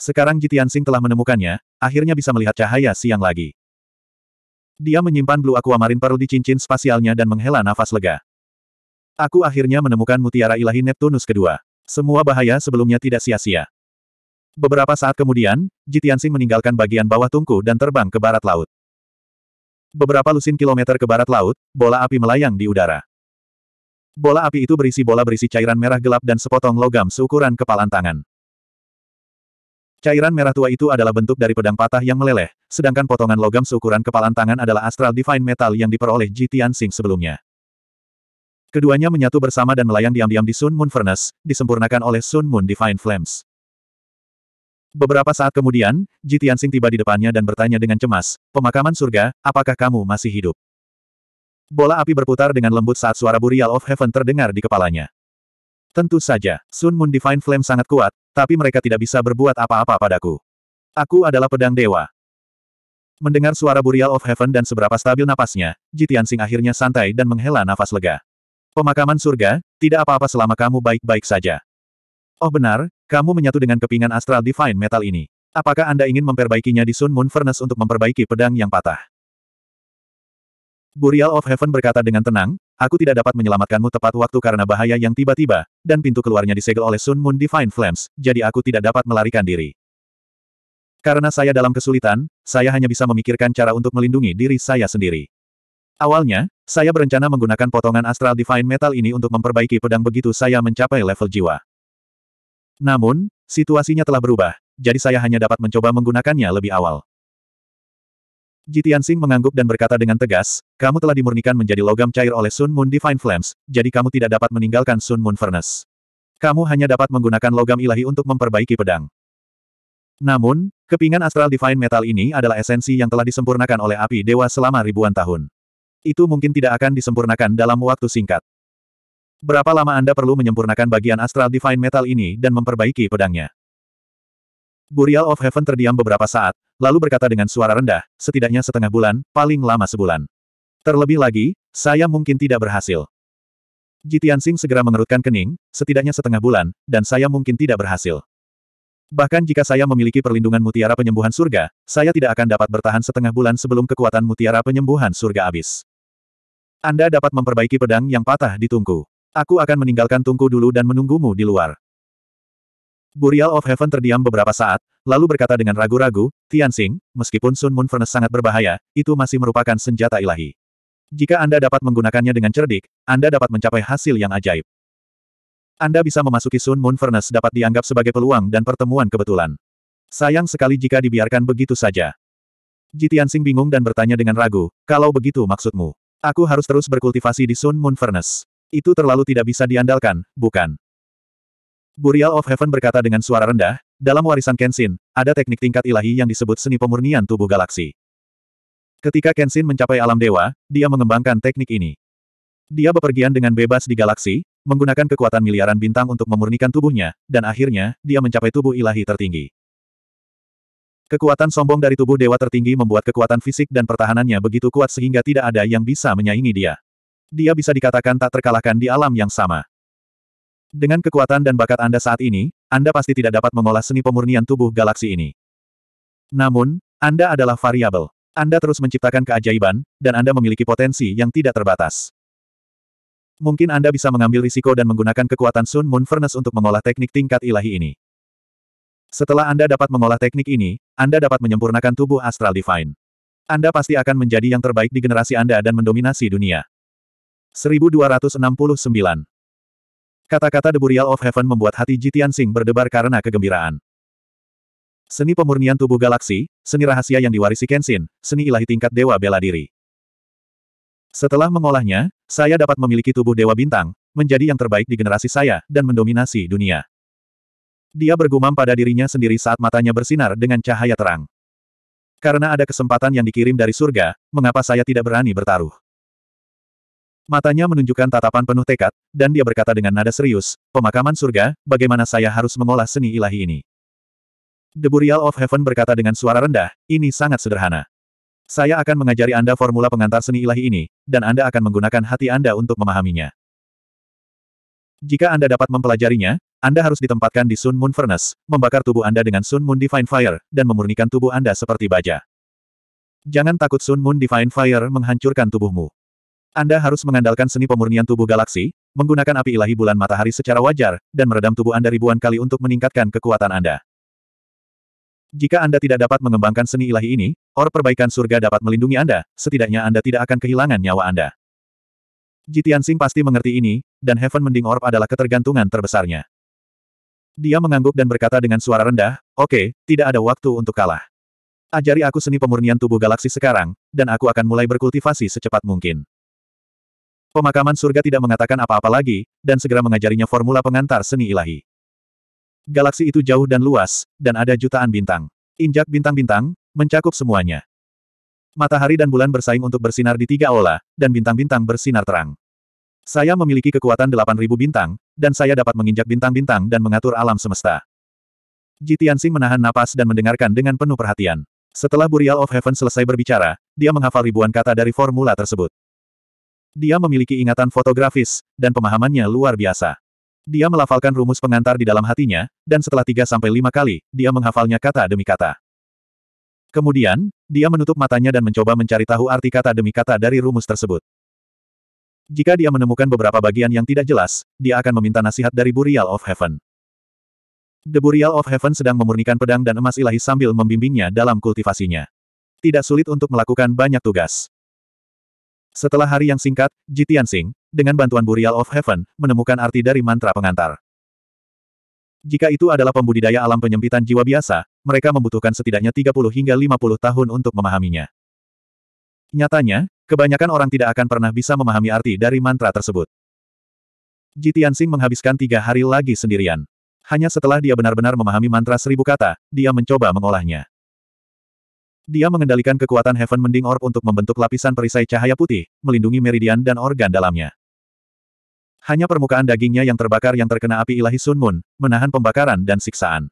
Sekarang Ji telah menemukannya, akhirnya bisa melihat cahaya siang lagi. Dia menyimpan Blue Aquamarine Pearl di cincin spasialnya dan menghela nafas lega. Aku akhirnya menemukan mutiara ilahi Neptunus kedua. Semua bahaya sebelumnya tidak sia-sia. Beberapa saat kemudian, Jitiansing meninggalkan bagian bawah tungku dan terbang ke barat laut. Beberapa lusin kilometer ke barat laut, bola api melayang di udara. Bola api itu berisi bola berisi cairan merah gelap dan sepotong logam seukuran kepalan tangan. Cairan merah tua itu adalah bentuk dari pedang patah yang meleleh, sedangkan potongan logam seukuran kepalan tangan adalah astral divine metal yang diperoleh Jitiansing sebelumnya. Keduanya menyatu bersama dan melayang diam-diam di Sun Moon Furnace, disempurnakan oleh Sun Moon Divine Flames. Beberapa saat kemudian, Ji Tianxing tiba di depannya dan bertanya dengan cemas, Pemakaman surga, apakah kamu masih hidup? Bola api berputar dengan lembut saat suara Burial of Heaven terdengar di kepalanya. Tentu saja, Sun Moon Divine Flame sangat kuat, tapi mereka tidak bisa berbuat apa-apa padaku. Aku adalah pedang dewa. Mendengar suara Burial of Heaven dan seberapa stabil napasnya, Jitiansing akhirnya santai dan menghela nafas lega. Pemakaman surga, tidak apa-apa selama kamu baik-baik saja. Oh benar, kamu menyatu dengan kepingan astral divine metal ini. Apakah Anda ingin memperbaikinya di Sun Moon Furnace untuk memperbaiki pedang yang patah? Burial of Heaven berkata dengan tenang, aku tidak dapat menyelamatkanmu tepat waktu karena bahaya yang tiba-tiba, dan pintu keluarnya disegel oleh Sun Moon Divine Flames, jadi aku tidak dapat melarikan diri. Karena saya dalam kesulitan, saya hanya bisa memikirkan cara untuk melindungi diri saya sendiri. Awalnya, saya berencana menggunakan potongan Astral Divine Metal ini untuk memperbaiki pedang begitu saya mencapai level jiwa. Namun, situasinya telah berubah, jadi saya hanya dapat mencoba menggunakannya lebih awal. Jitian Sing mengangguk dan berkata dengan tegas, kamu telah dimurnikan menjadi logam cair oleh Sun Moon Divine Flames, jadi kamu tidak dapat meninggalkan Sun Moon Furnace. Kamu hanya dapat menggunakan logam ilahi untuk memperbaiki pedang. Namun, kepingan Astral Divine Metal ini adalah esensi yang telah disempurnakan oleh api dewa selama ribuan tahun. Itu mungkin tidak akan disempurnakan dalam waktu singkat. Berapa lama Anda perlu menyempurnakan bagian Astral Divine Metal ini dan memperbaiki pedangnya? Burial of Heaven terdiam beberapa saat, lalu berkata dengan suara rendah, setidaknya setengah bulan, paling lama sebulan. Terlebih lagi, saya mungkin tidak berhasil. Jitian Singh segera mengerutkan kening, setidaknya setengah bulan, dan saya mungkin tidak berhasil. Bahkan jika saya memiliki perlindungan mutiara penyembuhan surga, saya tidak akan dapat bertahan setengah bulan sebelum kekuatan mutiara penyembuhan surga habis. Anda dapat memperbaiki pedang yang patah di tungku. Aku akan meninggalkan tungku dulu dan menunggumu di luar. Burial of Heaven terdiam beberapa saat, lalu berkata dengan ragu-ragu, Tianxing, meskipun Sun Moon Furnace sangat berbahaya, itu masih merupakan senjata ilahi. Jika Anda dapat menggunakannya dengan cerdik, Anda dapat mencapai hasil yang ajaib. Anda bisa memasuki Sun Moon Furnace dapat dianggap sebagai peluang dan pertemuan kebetulan. Sayang sekali jika dibiarkan begitu saja. Jitiansing bingung dan bertanya dengan ragu, kalau begitu maksudmu. Aku harus terus berkultivasi di Sun Moon Furnace. Itu terlalu tidak bisa diandalkan, bukan? Burial of Heaven berkata dengan suara rendah, dalam warisan Kenshin, ada teknik tingkat ilahi yang disebut seni pemurnian tubuh galaksi. Ketika Kenshin mencapai alam dewa, dia mengembangkan teknik ini. Dia bepergian dengan bebas di galaksi, menggunakan kekuatan miliaran bintang untuk memurnikan tubuhnya, dan akhirnya, dia mencapai tubuh ilahi tertinggi. Kekuatan sombong dari tubuh dewa tertinggi membuat kekuatan fisik dan pertahanannya begitu kuat sehingga tidak ada yang bisa menyaingi dia. Dia bisa dikatakan tak terkalahkan di alam yang sama. Dengan kekuatan dan bakat Anda saat ini, Anda pasti tidak dapat mengolah seni pemurnian tubuh galaksi ini. Namun, Anda adalah variabel. Anda terus menciptakan keajaiban, dan Anda memiliki potensi yang tidak terbatas. Mungkin Anda bisa mengambil risiko dan menggunakan kekuatan Sun Moon Furnace untuk mengolah teknik tingkat ilahi ini. Setelah Anda dapat mengolah teknik ini, Anda dapat menyempurnakan tubuh Astral Divine. Anda pasti akan menjadi yang terbaik di generasi Anda dan mendominasi dunia. 1269 Kata-kata The Burial of Heaven membuat hati Jitian Singh berdebar karena kegembiraan. Seni pemurnian tubuh galaksi, seni rahasia yang diwarisi Kenshin, seni ilahi tingkat dewa bela diri. Setelah mengolahnya, saya dapat memiliki tubuh dewa bintang, menjadi yang terbaik di generasi saya, dan mendominasi dunia. Dia bergumam pada dirinya sendiri saat matanya bersinar dengan cahaya terang. Karena ada kesempatan yang dikirim dari surga, mengapa saya tidak berani bertaruh? Matanya menunjukkan tatapan penuh tekad, dan dia berkata dengan nada serius, pemakaman surga, bagaimana saya harus mengolah seni ilahi ini? The Burial of Heaven berkata dengan suara rendah, ini sangat sederhana. Saya akan mengajari Anda formula pengantar seni ilahi ini, dan Anda akan menggunakan hati Anda untuk memahaminya. Jika Anda dapat mempelajarinya, anda harus ditempatkan di Sun Moon Furnace, membakar tubuh Anda dengan Sun Moon Divine Fire, dan memurnikan tubuh Anda seperti baja. Jangan takut Sun Moon Divine Fire menghancurkan tubuhmu. Anda harus mengandalkan seni pemurnian tubuh galaksi, menggunakan api ilahi bulan matahari secara wajar, dan meredam tubuh Anda ribuan kali untuk meningkatkan kekuatan Anda. Jika Anda tidak dapat mengembangkan seni ilahi ini, or perbaikan surga dapat melindungi Anda, setidaknya Anda tidak akan kehilangan nyawa Anda. Jitian Sing pasti mengerti ini, dan Heaven Mending Orb adalah ketergantungan terbesarnya. Dia mengangguk dan berkata dengan suara rendah, oke, okay, tidak ada waktu untuk kalah. Ajari aku seni pemurnian tubuh galaksi sekarang, dan aku akan mulai berkultivasi secepat mungkin. Pemakaman surga tidak mengatakan apa-apa lagi, dan segera mengajarinya formula pengantar seni ilahi. Galaksi itu jauh dan luas, dan ada jutaan bintang. Injak bintang-bintang, mencakup semuanya. Matahari dan bulan bersaing untuk bersinar di tiga aula, dan bintang-bintang bersinar terang. Saya memiliki kekuatan 8000 bintang, dan saya dapat menginjak bintang-bintang dan mengatur alam semesta. Ji Tianxing menahan napas dan mendengarkan dengan penuh perhatian. Setelah Burial of Heaven selesai berbicara, dia menghafal ribuan kata dari formula tersebut. Dia memiliki ingatan fotografis, dan pemahamannya luar biasa. Dia melafalkan rumus pengantar di dalam hatinya, dan setelah tiga sampai lima kali, dia menghafalnya kata demi kata. Kemudian, dia menutup matanya dan mencoba mencari tahu arti kata demi kata dari rumus tersebut. Jika dia menemukan beberapa bagian yang tidak jelas, dia akan meminta nasihat dari Burial of Heaven. The Burial of Heaven sedang memurnikan pedang dan emas ilahi sambil membimbingnya dalam kultivasinya. Tidak sulit untuk melakukan banyak tugas. Setelah hari yang singkat, Jitian Sing, dengan bantuan Burial of Heaven, menemukan arti dari mantra pengantar. Jika itu adalah pembudidaya alam penyempitan jiwa biasa, mereka membutuhkan setidaknya 30 hingga 50 tahun untuk memahaminya. Nyatanya, Kebanyakan orang tidak akan pernah bisa memahami arti dari mantra tersebut. Ji Tianxing menghabiskan tiga hari lagi sendirian. Hanya setelah dia benar-benar memahami mantra seribu kata, dia mencoba mengolahnya. Dia mengendalikan kekuatan Heaven Mending Orb untuk membentuk lapisan perisai cahaya putih, melindungi meridian dan organ dalamnya. Hanya permukaan dagingnya yang terbakar yang terkena api ilahi Sun Moon, menahan pembakaran dan siksaan.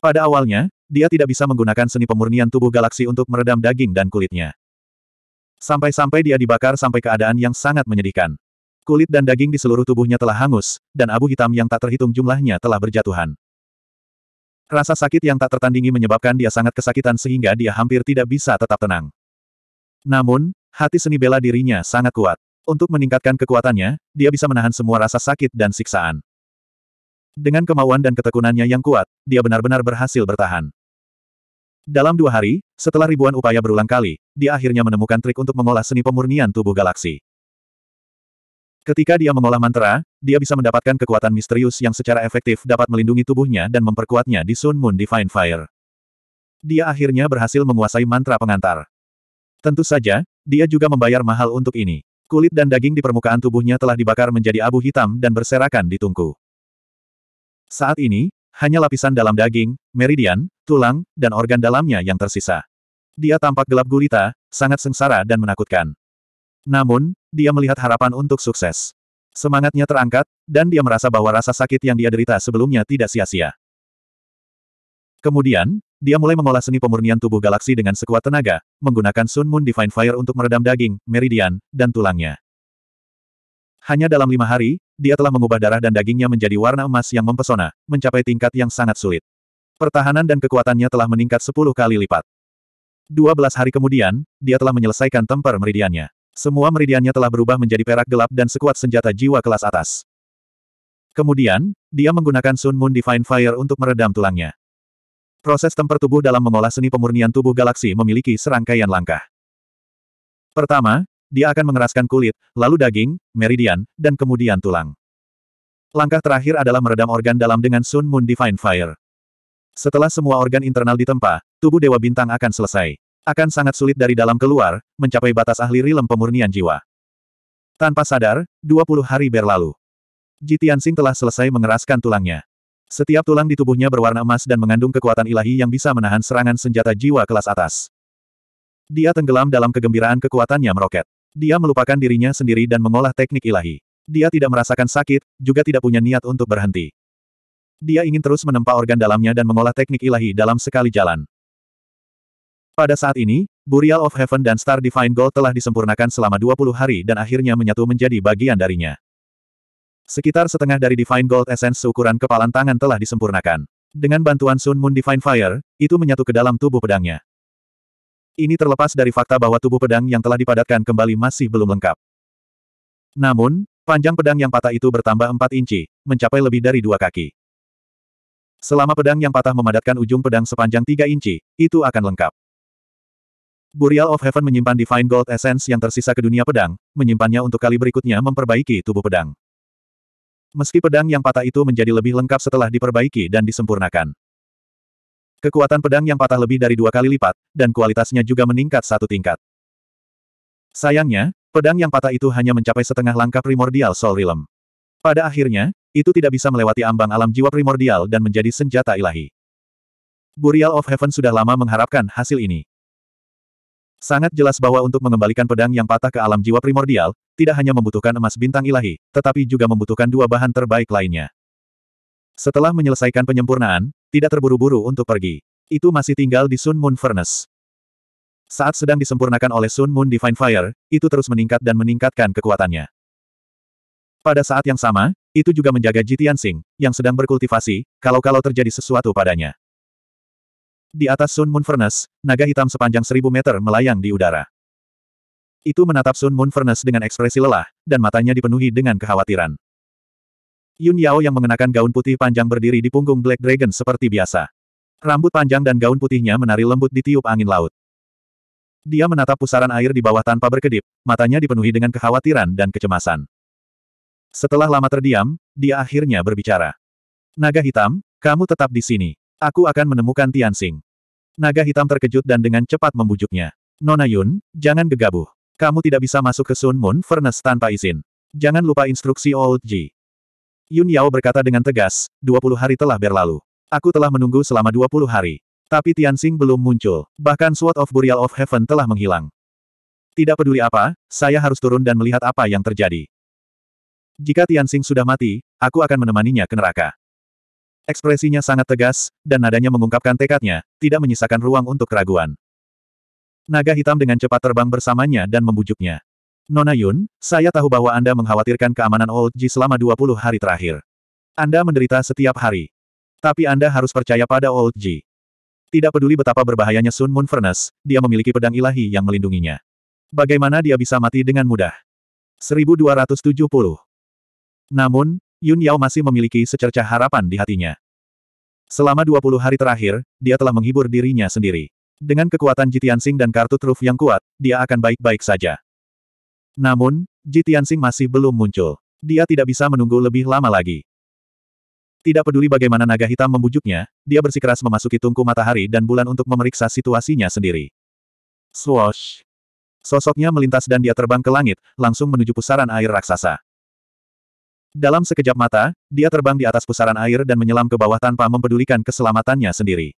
Pada awalnya, dia tidak bisa menggunakan seni pemurnian tubuh galaksi untuk meredam daging dan kulitnya. Sampai-sampai dia dibakar sampai keadaan yang sangat menyedihkan. Kulit dan daging di seluruh tubuhnya telah hangus, dan abu hitam yang tak terhitung jumlahnya telah berjatuhan. Rasa sakit yang tak tertandingi menyebabkan dia sangat kesakitan sehingga dia hampir tidak bisa tetap tenang. Namun, hati seni bela dirinya sangat kuat. Untuk meningkatkan kekuatannya, dia bisa menahan semua rasa sakit dan siksaan. Dengan kemauan dan ketekunannya yang kuat, dia benar-benar berhasil bertahan. Dalam dua hari, setelah ribuan upaya berulang kali, dia akhirnya menemukan trik untuk mengolah seni pemurnian tubuh galaksi. Ketika dia mengolah mantra, dia bisa mendapatkan kekuatan misterius yang secara efektif dapat melindungi tubuhnya dan memperkuatnya di Sun Moon Divine Fire. Dia akhirnya berhasil menguasai mantra pengantar. Tentu saja, dia juga membayar mahal untuk ini. Kulit dan daging di permukaan tubuhnya telah dibakar menjadi abu hitam dan berserakan di tungku. Saat ini, hanya lapisan dalam daging, meridian, tulang, dan organ dalamnya yang tersisa. Dia tampak gelap gulita, sangat sengsara dan menakutkan. Namun, dia melihat harapan untuk sukses. Semangatnya terangkat, dan dia merasa bahwa rasa sakit yang dia derita sebelumnya tidak sia-sia. Kemudian, dia mulai mengolah seni pemurnian tubuh galaksi dengan sekuat tenaga, menggunakan Sun Moon Divine Fire untuk meredam daging, meridian, dan tulangnya. Hanya dalam lima hari, dia telah mengubah darah dan dagingnya menjadi warna emas yang mempesona, mencapai tingkat yang sangat sulit. Pertahanan dan kekuatannya telah meningkat sepuluh kali lipat. 12 hari kemudian, dia telah menyelesaikan temper meridiannya. Semua meridiannya telah berubah menjadi perak gelap dan sekuat senjata jiwa kelas atas. Kemudian, dia menggunakan Sun Moon Divine Fire untuk meredam tulangnya. Proses temper tubuh dalam mengolah seni pemurnian tubuh galaksi memiliki serangkaian langkah. Pertama, dia akan mengeraskan kulit, lalu daging, meridian, dan kemudian tulang. Langkah terakhir adalah meredam organ dalam dengan Sun Moon Divine Fire. Setelah semua organ internal ditempa, tubuh Dewa Bintang akan selesai. Akan sangat sulit dari dalam keluar, mencapai batas ahli rilem pemurnian jiwa. Tanpa sadar, 20 hari berlalu. Jitian Sing telah selesai mengeraskan tulangnya. Setiap tulang di tubuhnya berwarna emas dan mengandung kekuatan ilahi yang bisa menahan serangan senjata jiwa kelas atas. Dia tenggelam dalam kegembiraan kekuatannya meroket. Dia melupakan dirinya sendiri dan mengolah teknik ilahi. Dia tidak merasakan sakit, juga tidak punya niat untuk berhenti. Dia ingin terus menempa organ dalamnya dan mengolah teknik ilahi dalam sekali jalan. Pada saat ini, Burial of Heaven dan Star Divine Gold telah disempurnakan selama 20 hari dan akhirnya menyatu menjadi bagian darinya. Sekitar setengah dari Divine Gold Essence seukuran kepalan tangan telah disempurnakan. Dengan bantuan Sun Moon Divine Fire, itu menyatu ke dalam tubuh pedangnya. Ini terlepas dari fakta bahwa tubuh pedang yang telah dipadatkan kembali masih belum lengkap. Namun, panjang pedang yang patah itu bertambah 4 inci, mencapai lebih dari dua kaki. Selama pedang yang patah memadatkan ujung pedang sepanjang 3 inci, itu akan lengkap. Burial of Heaven menyimpan Divine Gold Essence yang tersisa ke dunia pedang, menyimpannya untuk kali berikutnya memperbaiki tubuh pedang. Meski pedang yang patah itu menjadi lebih lengkap setelah diperbaiki dan disempurnakan. Kekuatan pedang yang patah lebih dari dua kali lipat, dan kualitasnya juga meningkat satu tingkat. Sayangnya, pedang yang patah itu hanya mencapai setengah langkah primordial Soul Realm. Pada akhirnya, itu tidak bisa melewati ambang alam jiwa primordial dan menjadi senjata ilahi. Burial of Heaven sudah lama mengharapkan hasil ini. Sangat jelas bahwa untuk mengembalikan pedang yang patah ke alam jiwa primordial, tidak hanya membutuhkan emas bintang ilahi, tetapi juga membutuhkan dua bahan terbaik lainnya. Setelah menyelesaikan penyempurnaan, tidak terburu-buru untuk pergi. Itu masih tinggal di Sun Moon Furnace. Saat sedang disempurnakan oleh Sun Moon Divine Fire, itu terus meningkat dan meningkatkan kekuatannya. Pada saat yang sama, itu juga menjaga Jitian Sing, yang sedang berkultivasi, kalau-kalau terjadi sesuatu padanya. Di atas Sun Moon Furnace, naga hitam sepanjang seribu meter melayang di udara. Itu menatap Sun Moon Furnace dengan ekspresi lelah, dan matanya dipenuhi dengan kekhawatiran. Yun Yao yang mengenakan gaun putih panjang berdiri di punggung Black Dragon seperti biasa. Rambut panjang dan gaun putihnya menari lembut di tiup angin laut. Dia menatap pusaran air di bawah tanpa berkedip, matanya dipenuhi dengan kekhawatiran dan kecemasan. Setelah lama terdiam, dia akhirnya berbicara. Naga hitam, kamu tetap di sini. Aku akan menemukan Tianxing. Naga hitam terkejut dan dengan cepat membujuknya. Nona Yun, jangan gegabah. Kamu tidak bisa masuk ke Sun Moon Furnace tanpa izin. Jangan lupa instruksi Old Ji. Yun Yao berkata dengan tegas, 20 hari telah berlalu. Aku telah menunggu selama 20 hari. Tapi Tianxing belum muncul. Bahkan Sword of Burial of Heaven telah menghilang. Tidak peduli apa, saya harus turun dan melihat apa yang terjadi. Jika Tianxing sudah mati, aku akan menemaninya ke neraka. Ekspresinya sangat tegas, dan nadanya mengungkapkan tekadnya, tidak menyisakan ruang untuk keraguan. Naga hitam dengan cepat terbang bersamanya dan membujuknya. Nona Yun, saya tahu bahwa Anda mengkhawatirkan keamanan Old Ji selama 20 hari terakhir. Anda menderita setiap hari. Tapi Anda harus percaya pada Old Ji. Tidak peduli betapa berbahayanya Sun Moon Furnace, dia memiliki pedang ilahi yang melindunginya. Bagaimana dia bisa mati dengan mudah? 1270 Namun, Yun Yao masih memiliki secercah harapan di hatinya. Selama 20 hari terakhir, dia telah menghibur dirinya sendiri. Dengan kekuatan Jitiansing dan kartu truf yang kuat, dia akan baik-baik saja. Namun, Jitiansing masih belum muncul. Dia tidak bisa menunggu lebih lama lagi. Tidak peduli bagaimana naga hitam membujuknya, dia bersikeras memasuki tungku matahari dan bulan untuk memeriksa situasinya sendiri. Swoosh! Sosoknya melintas dan dia terbang ke langit, langsung menuju pusaran air raksasa. Dalam sekejap mata, dia terbang di atas pusaran air dan menyelam ke bawah tanpa mempedulikan keselamatannya sendiri.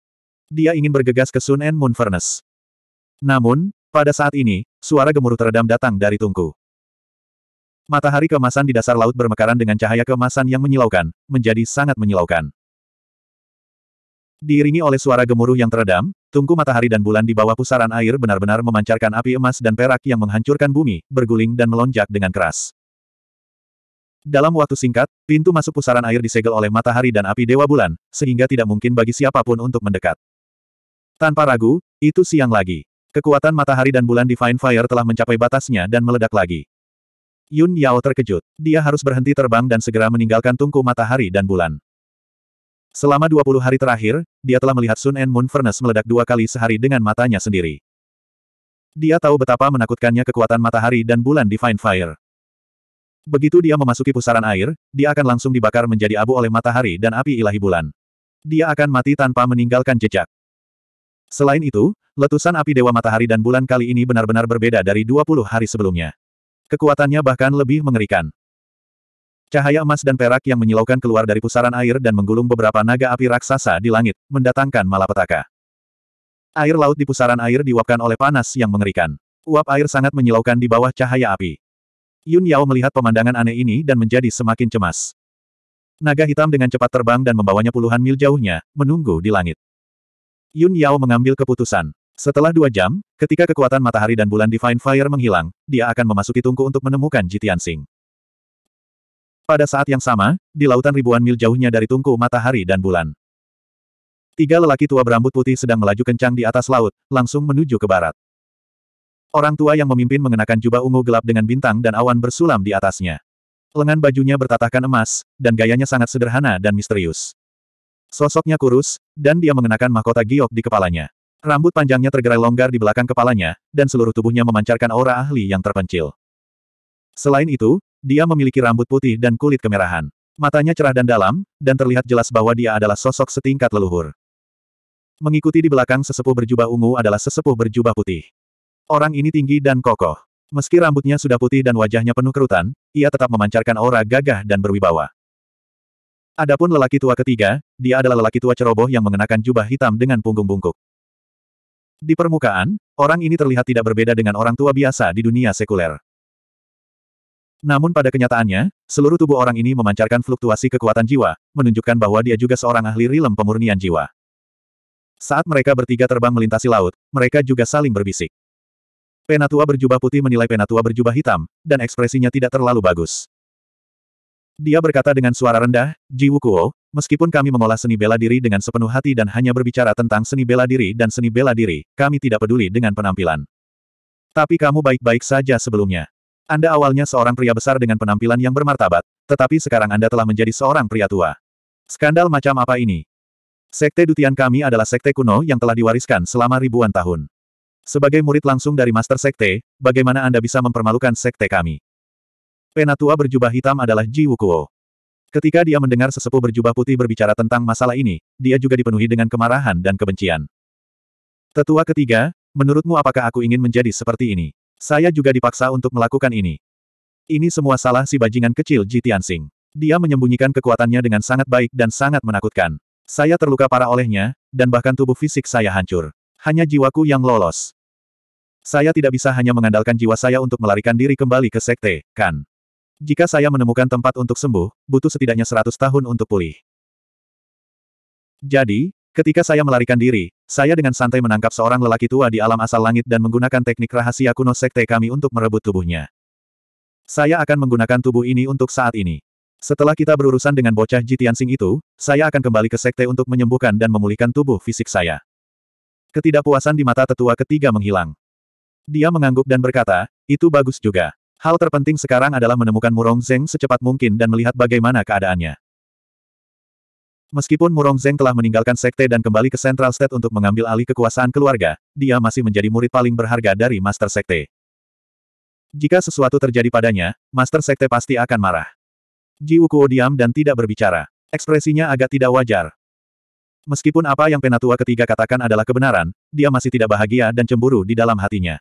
Dia ingin bergegas ke Sun and Moon Furnace. Namun, pada saat ini, suara gemuruh teredam datang dari tungku. Matahari keemasan di dasar laut bermekaran dengan cahaya kemasan yang menyilaukan, menjadi sangat menyilaukan. Diiringi oleh suara gemuruh yang teredam, tungku matahari dan bulan di bawah pusaran air benar-benar memancarkan api emas dan perak yang menghancurkan bumi, berguling dan melonjak dengan keras. Dalam waktu singkat, pintu masuk pusaran air disegel oleh matahari dan api dewa bulan, sehingga tidak mungkin bagi siapapun untuk mendekat. Tanpa ragu, itu siang lagi. Kekuatan matahari dan bulan Divine Fire telah mencapai batasnya dan meledak lagi. Yun Yao terkejut. Dia harus berhenti terbang dan segera meninggalkan tungku matahari dan bulan. Selama 20 hari terakhir, dia telah melihat Sun and Moon Furnace meledak dua kali sehari dengan matanya sendiri. Dia tahu betapa menakutkannya kekuatan matahari dan bulan Divine Fire. Begitu dia memasuki pusaran air, dia akan langsung dibakar menjadi abu oleh matahari dan api ilahi bulan. Dia akan mati tanpa meninggalkan jejak. Selain itu, letusan api Dewa Matahari dan Bulan kali ini benar-benar berbeda dari 20 hari sebelumnya. Kekuatannya bahkan lebih mengerikan. Cahaya emas dan perak yang menyilaukan keluar dari pusaran air dan menggulung beberapa naga api raksasa di langit, mendatangkan malapetaka. Air laut di pusaran air diuapkan oleh panas yang mengerikan. Uap air sangat menyilaukan di bawah cahaya api. Yun Yao melihat pemandangan aneh ini dan menjadi semakin cemas. Naga hitam dengan cepat terbang dan membawanya puluhan mil jauhnya, menunggu di langit. Yun Yao mengambil keputusan. Setelah dua jam, ketika kekuatan matahari dan bulan Divine Fire menghilang, dia akan memasuki tungku untuk menemukan Jitian Sing. Pada saat yang sama, di lautan ribuan mil jauhnya dari tungku matahari dan bulan. Tiga lelaki tua berambut putih sedang melaju kencang di atas laut, langsung menuju ke barat. Orang tua yang memimpin mengenakan jubah ungu gelap dengan bintang dan awan bersulam di atasnya. Lengan bajunya bertatahkan emas, dan gayanya sangat sederhana dan misterius. Sosoknya kurus, dan dia mengenakan mahkota giok di kepalanya. Rambut panjangnya tergerai longgar di belakang kepalanya, dan seluruh tubuhnya memancarkan aura ahli yang terpencil. Selain itu, dia memiliki rambut putih dan kulit kemerahan. Matanya cerah dan dalam, dan terlihat jelas bahwa dia adalah sosok setingkat leluhur. Mengikuti di belakang sesepuh berjubah ungu adalah sesepuh berjubah putih. Orang ini tinggi dan kokoh. Meski rambutnya sudah putih dan wajahnya penuh kerutan, ia tetap memancarkan aura gagah dan berwibawa. Adapun lelaki tua ketiga, dia adalah lelaki tua ceroboh yang mengenakan jubah hitam dengan punggung bungkuk. Di permukaan, orang ini terlihat tidak berbeda dengan orang tua biasa di dunia sekuler. Namun pada kenyataannya, seluruh tubuh orang ini memancarkan fluktuasi kekuatan jiwa, menunjukkan bahwa dia juga seorang ahli rilem pemurnian jiwa. Saat mereka bertiga terbang melintasi laut, mereka juga saling berbisik. Penatua berjubah putih menilai penatua berjubah hitam, dan ekspresinya tidak terlalu bagus. Dia berkata dengan suara rendah, Ji Wukuo, meskipun kami mengolah seni bela diri dengan sepenuh hati dan hanya berbicara tentang seni bela diri dan seni bela diri, kami tidak peduli dengan penampilan. Tapi kamu baik-baik saja sebelumnya. Anda awalnya seorang pria besar dengan penampilan yang bermartabat, tetapi sekarang Anda telah menjadi seorang pria tua. Skandal macam apa ini? Sekte Dutian kami adalah sekte kuno yang telah diwariskan selama ribuan tahun. Sebagai murid langsung dari Master Sekte, bagaimana Anda bisa mempermalukan Sekte kami? Penatua berjubah hitam adalah Ji Wukuo. Ketika dia mendengar sesepuh berjubah putih berbicara tentang masalah ini, dia juga dipenuhi dengan kemarahan dan kebencian. Tetua ketiga, menurutmu apakah aku ingin menjadi seperti ini? Saya juga dipaksa untuk melakukan ini. Ini semua salah si bajingan kecil Ji Tianxing. Dia menyembunyikan kekuatannya dengan sangat baik dan sangat menakutkan. Saya terluka parah olehnya, dan bahkan tubuh fisik saya hancur. Hanya jiwaku yang lolos. Saya tidak bisa hanya mengandalkan jiwa saya untuk melarikan diri kembali ke sekte, kan? Jika saya menemukan tempat untuk sembuh, butuh setidaknya 100 tahun untuk pulih. Jadi, ketika saya melarikan diri, saya dengan santai menangkap seorang lelaki tua di alam asal langit dan menggunakan teknik rahasia kuno sekte kami untuk merebut tubuhnya. Saya akan menggunakan tubuh ini untuk saat ini. Setelah kita berurusan dengan bocah Jitiansing itu, saya akan kembali ke sekte untuk menyembuhkan dan memulihkan tubuh fisik saya. Ketidakpuasan di mata tetua ketiga menghilang. Dia mengangguk dan berkata, itu bagus juga. Hal terpenting sekarang adalah menemukan Murong Zeng secepat mungkin dan melihat bagaimana keadaannya. Meskipun Murong Zeng telah meninggalkan sekte dan kembali ke Central State untuk mengambil alih kekuasaan keluarga, dia masih menjadi murid paling berharga dari Master Sekte. Jika sesuatu terjadi padanya, Master Sekte pasti akan marah. Ji Wukuo diam dan tidak berbicara. Ekspresinya agak tidak wajar. Meskipun apa yang penatua ketiga katakan adalah kebenaran, dia masih tidak bahagia dan cemburu di dalam hatinya.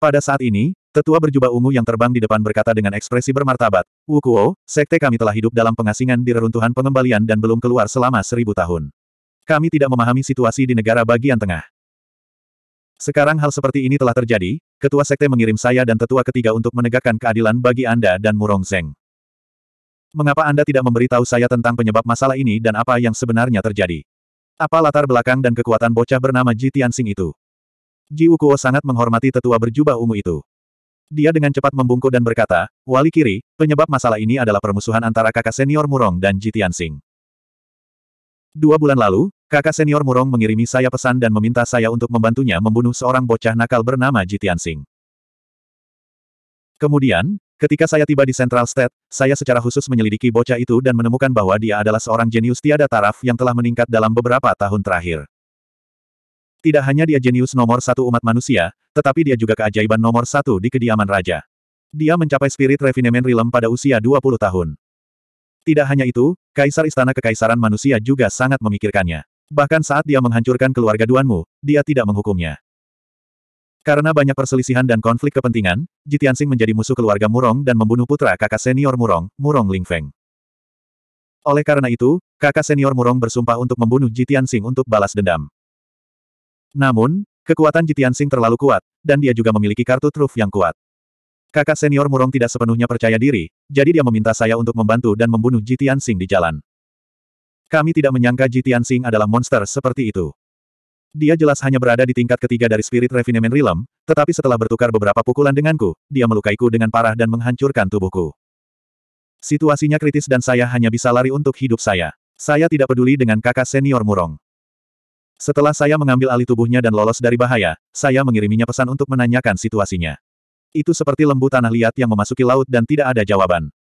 Pada saat ini, tetua berjubah ungu yang terbang di depan berkata dengan ekspresi bermartabat, Wukuo, sekte kami telah hidup dalam pengasingan di reruntuhan pengembalian dan belum keluar selama seribu tahun. Kami tidak memahami situasi di negara bagian tengah. Sekarang hal seperti ini telah terjadi, ketua sekte mengirim saya dan tetua ketiga untuk menegakkan keadilan bagi Anda dan Murong Zeng. Mengapa Anda tidak memberitahu saya tentang penyebab masalah ini dan apa yang sebenarnya terjadi? Apa latar belakang dan kekuatan bocah bernama Ji Tianxing itu? Ji Wukuo sangat menghormati tetua berjubah ungu itu. Dia dengan cepat membungkuk dan berkata, Wali kiri, penyebab masalah ini adalah permusuhan antara kakak senior Murong dan Ji Tianxing. Dua bulan lalu, kakak senior Murong mengirimi saya pesan dan meminta saya untuk membantunya membunuh seorang bocah nakal bernama Ji Tianxing. Kemudian, Ketika saya tiba di Central State, saya secara khusus menyelidiki bocah itu dan menemukan bahwa dia adalah seorang jenius tiada taraf yang telah meningkat dalam beberapa tahun terakhir. Tidak hanya dia jenius nomor satu umat manusia, tetapi dia juga keajaiban nomor satu di kediaman raja. Dia mencapai spirit refinement realm pada usia 20 tahun. Tidak hanya itu, Kaisar Istana Kekaisaran Manusia juga sangat memikirkannya. Bahkan saat dia menghancurkan keluarga Duanmu, dia tidak menghukumnya. Karena banyak perselisihan dan konflik kepentingan, Jitiansing menjadi musuh keluarga Murong dan membunuh putra kakak senior Murong, Murong Lingfeng. Oleh karena itu, kakak senior Murong bersumpah untuk membunuh Jitiansing untuk balas dendam. Namun, kekuatan Jitiansing terlalu kuat, dan dia juga memiliki kartu truf yang kuat. Kakak senior Murong tidak sepenuhnya percaya diri, jadi dia meminta saya untuk membantu dan membunuh Jitiansing di jalan. Kami tidak menyangka Jitiansing adalah monster seperti itu. Dia jelas hanya berada di tingkat ketiga dari Spirit Refinement Realm, tetapi setelah bertukar beberapa pukulan denganku, dia melukaiku dengan parah dan menghancurkan tubuhku. Situasinya kritis dan saya hanya bisa lari untuk hidup saya. Saya tidak peduli dengan kakak senior Murong. Setelah saya mengambil alih tubuhnya dan lolos dari bahaya, saya mengiriminya pesan untuk menanyakan situasinya. Itu seperti lembu tanah liat yang memasuki laut dan tidak ada jawaban.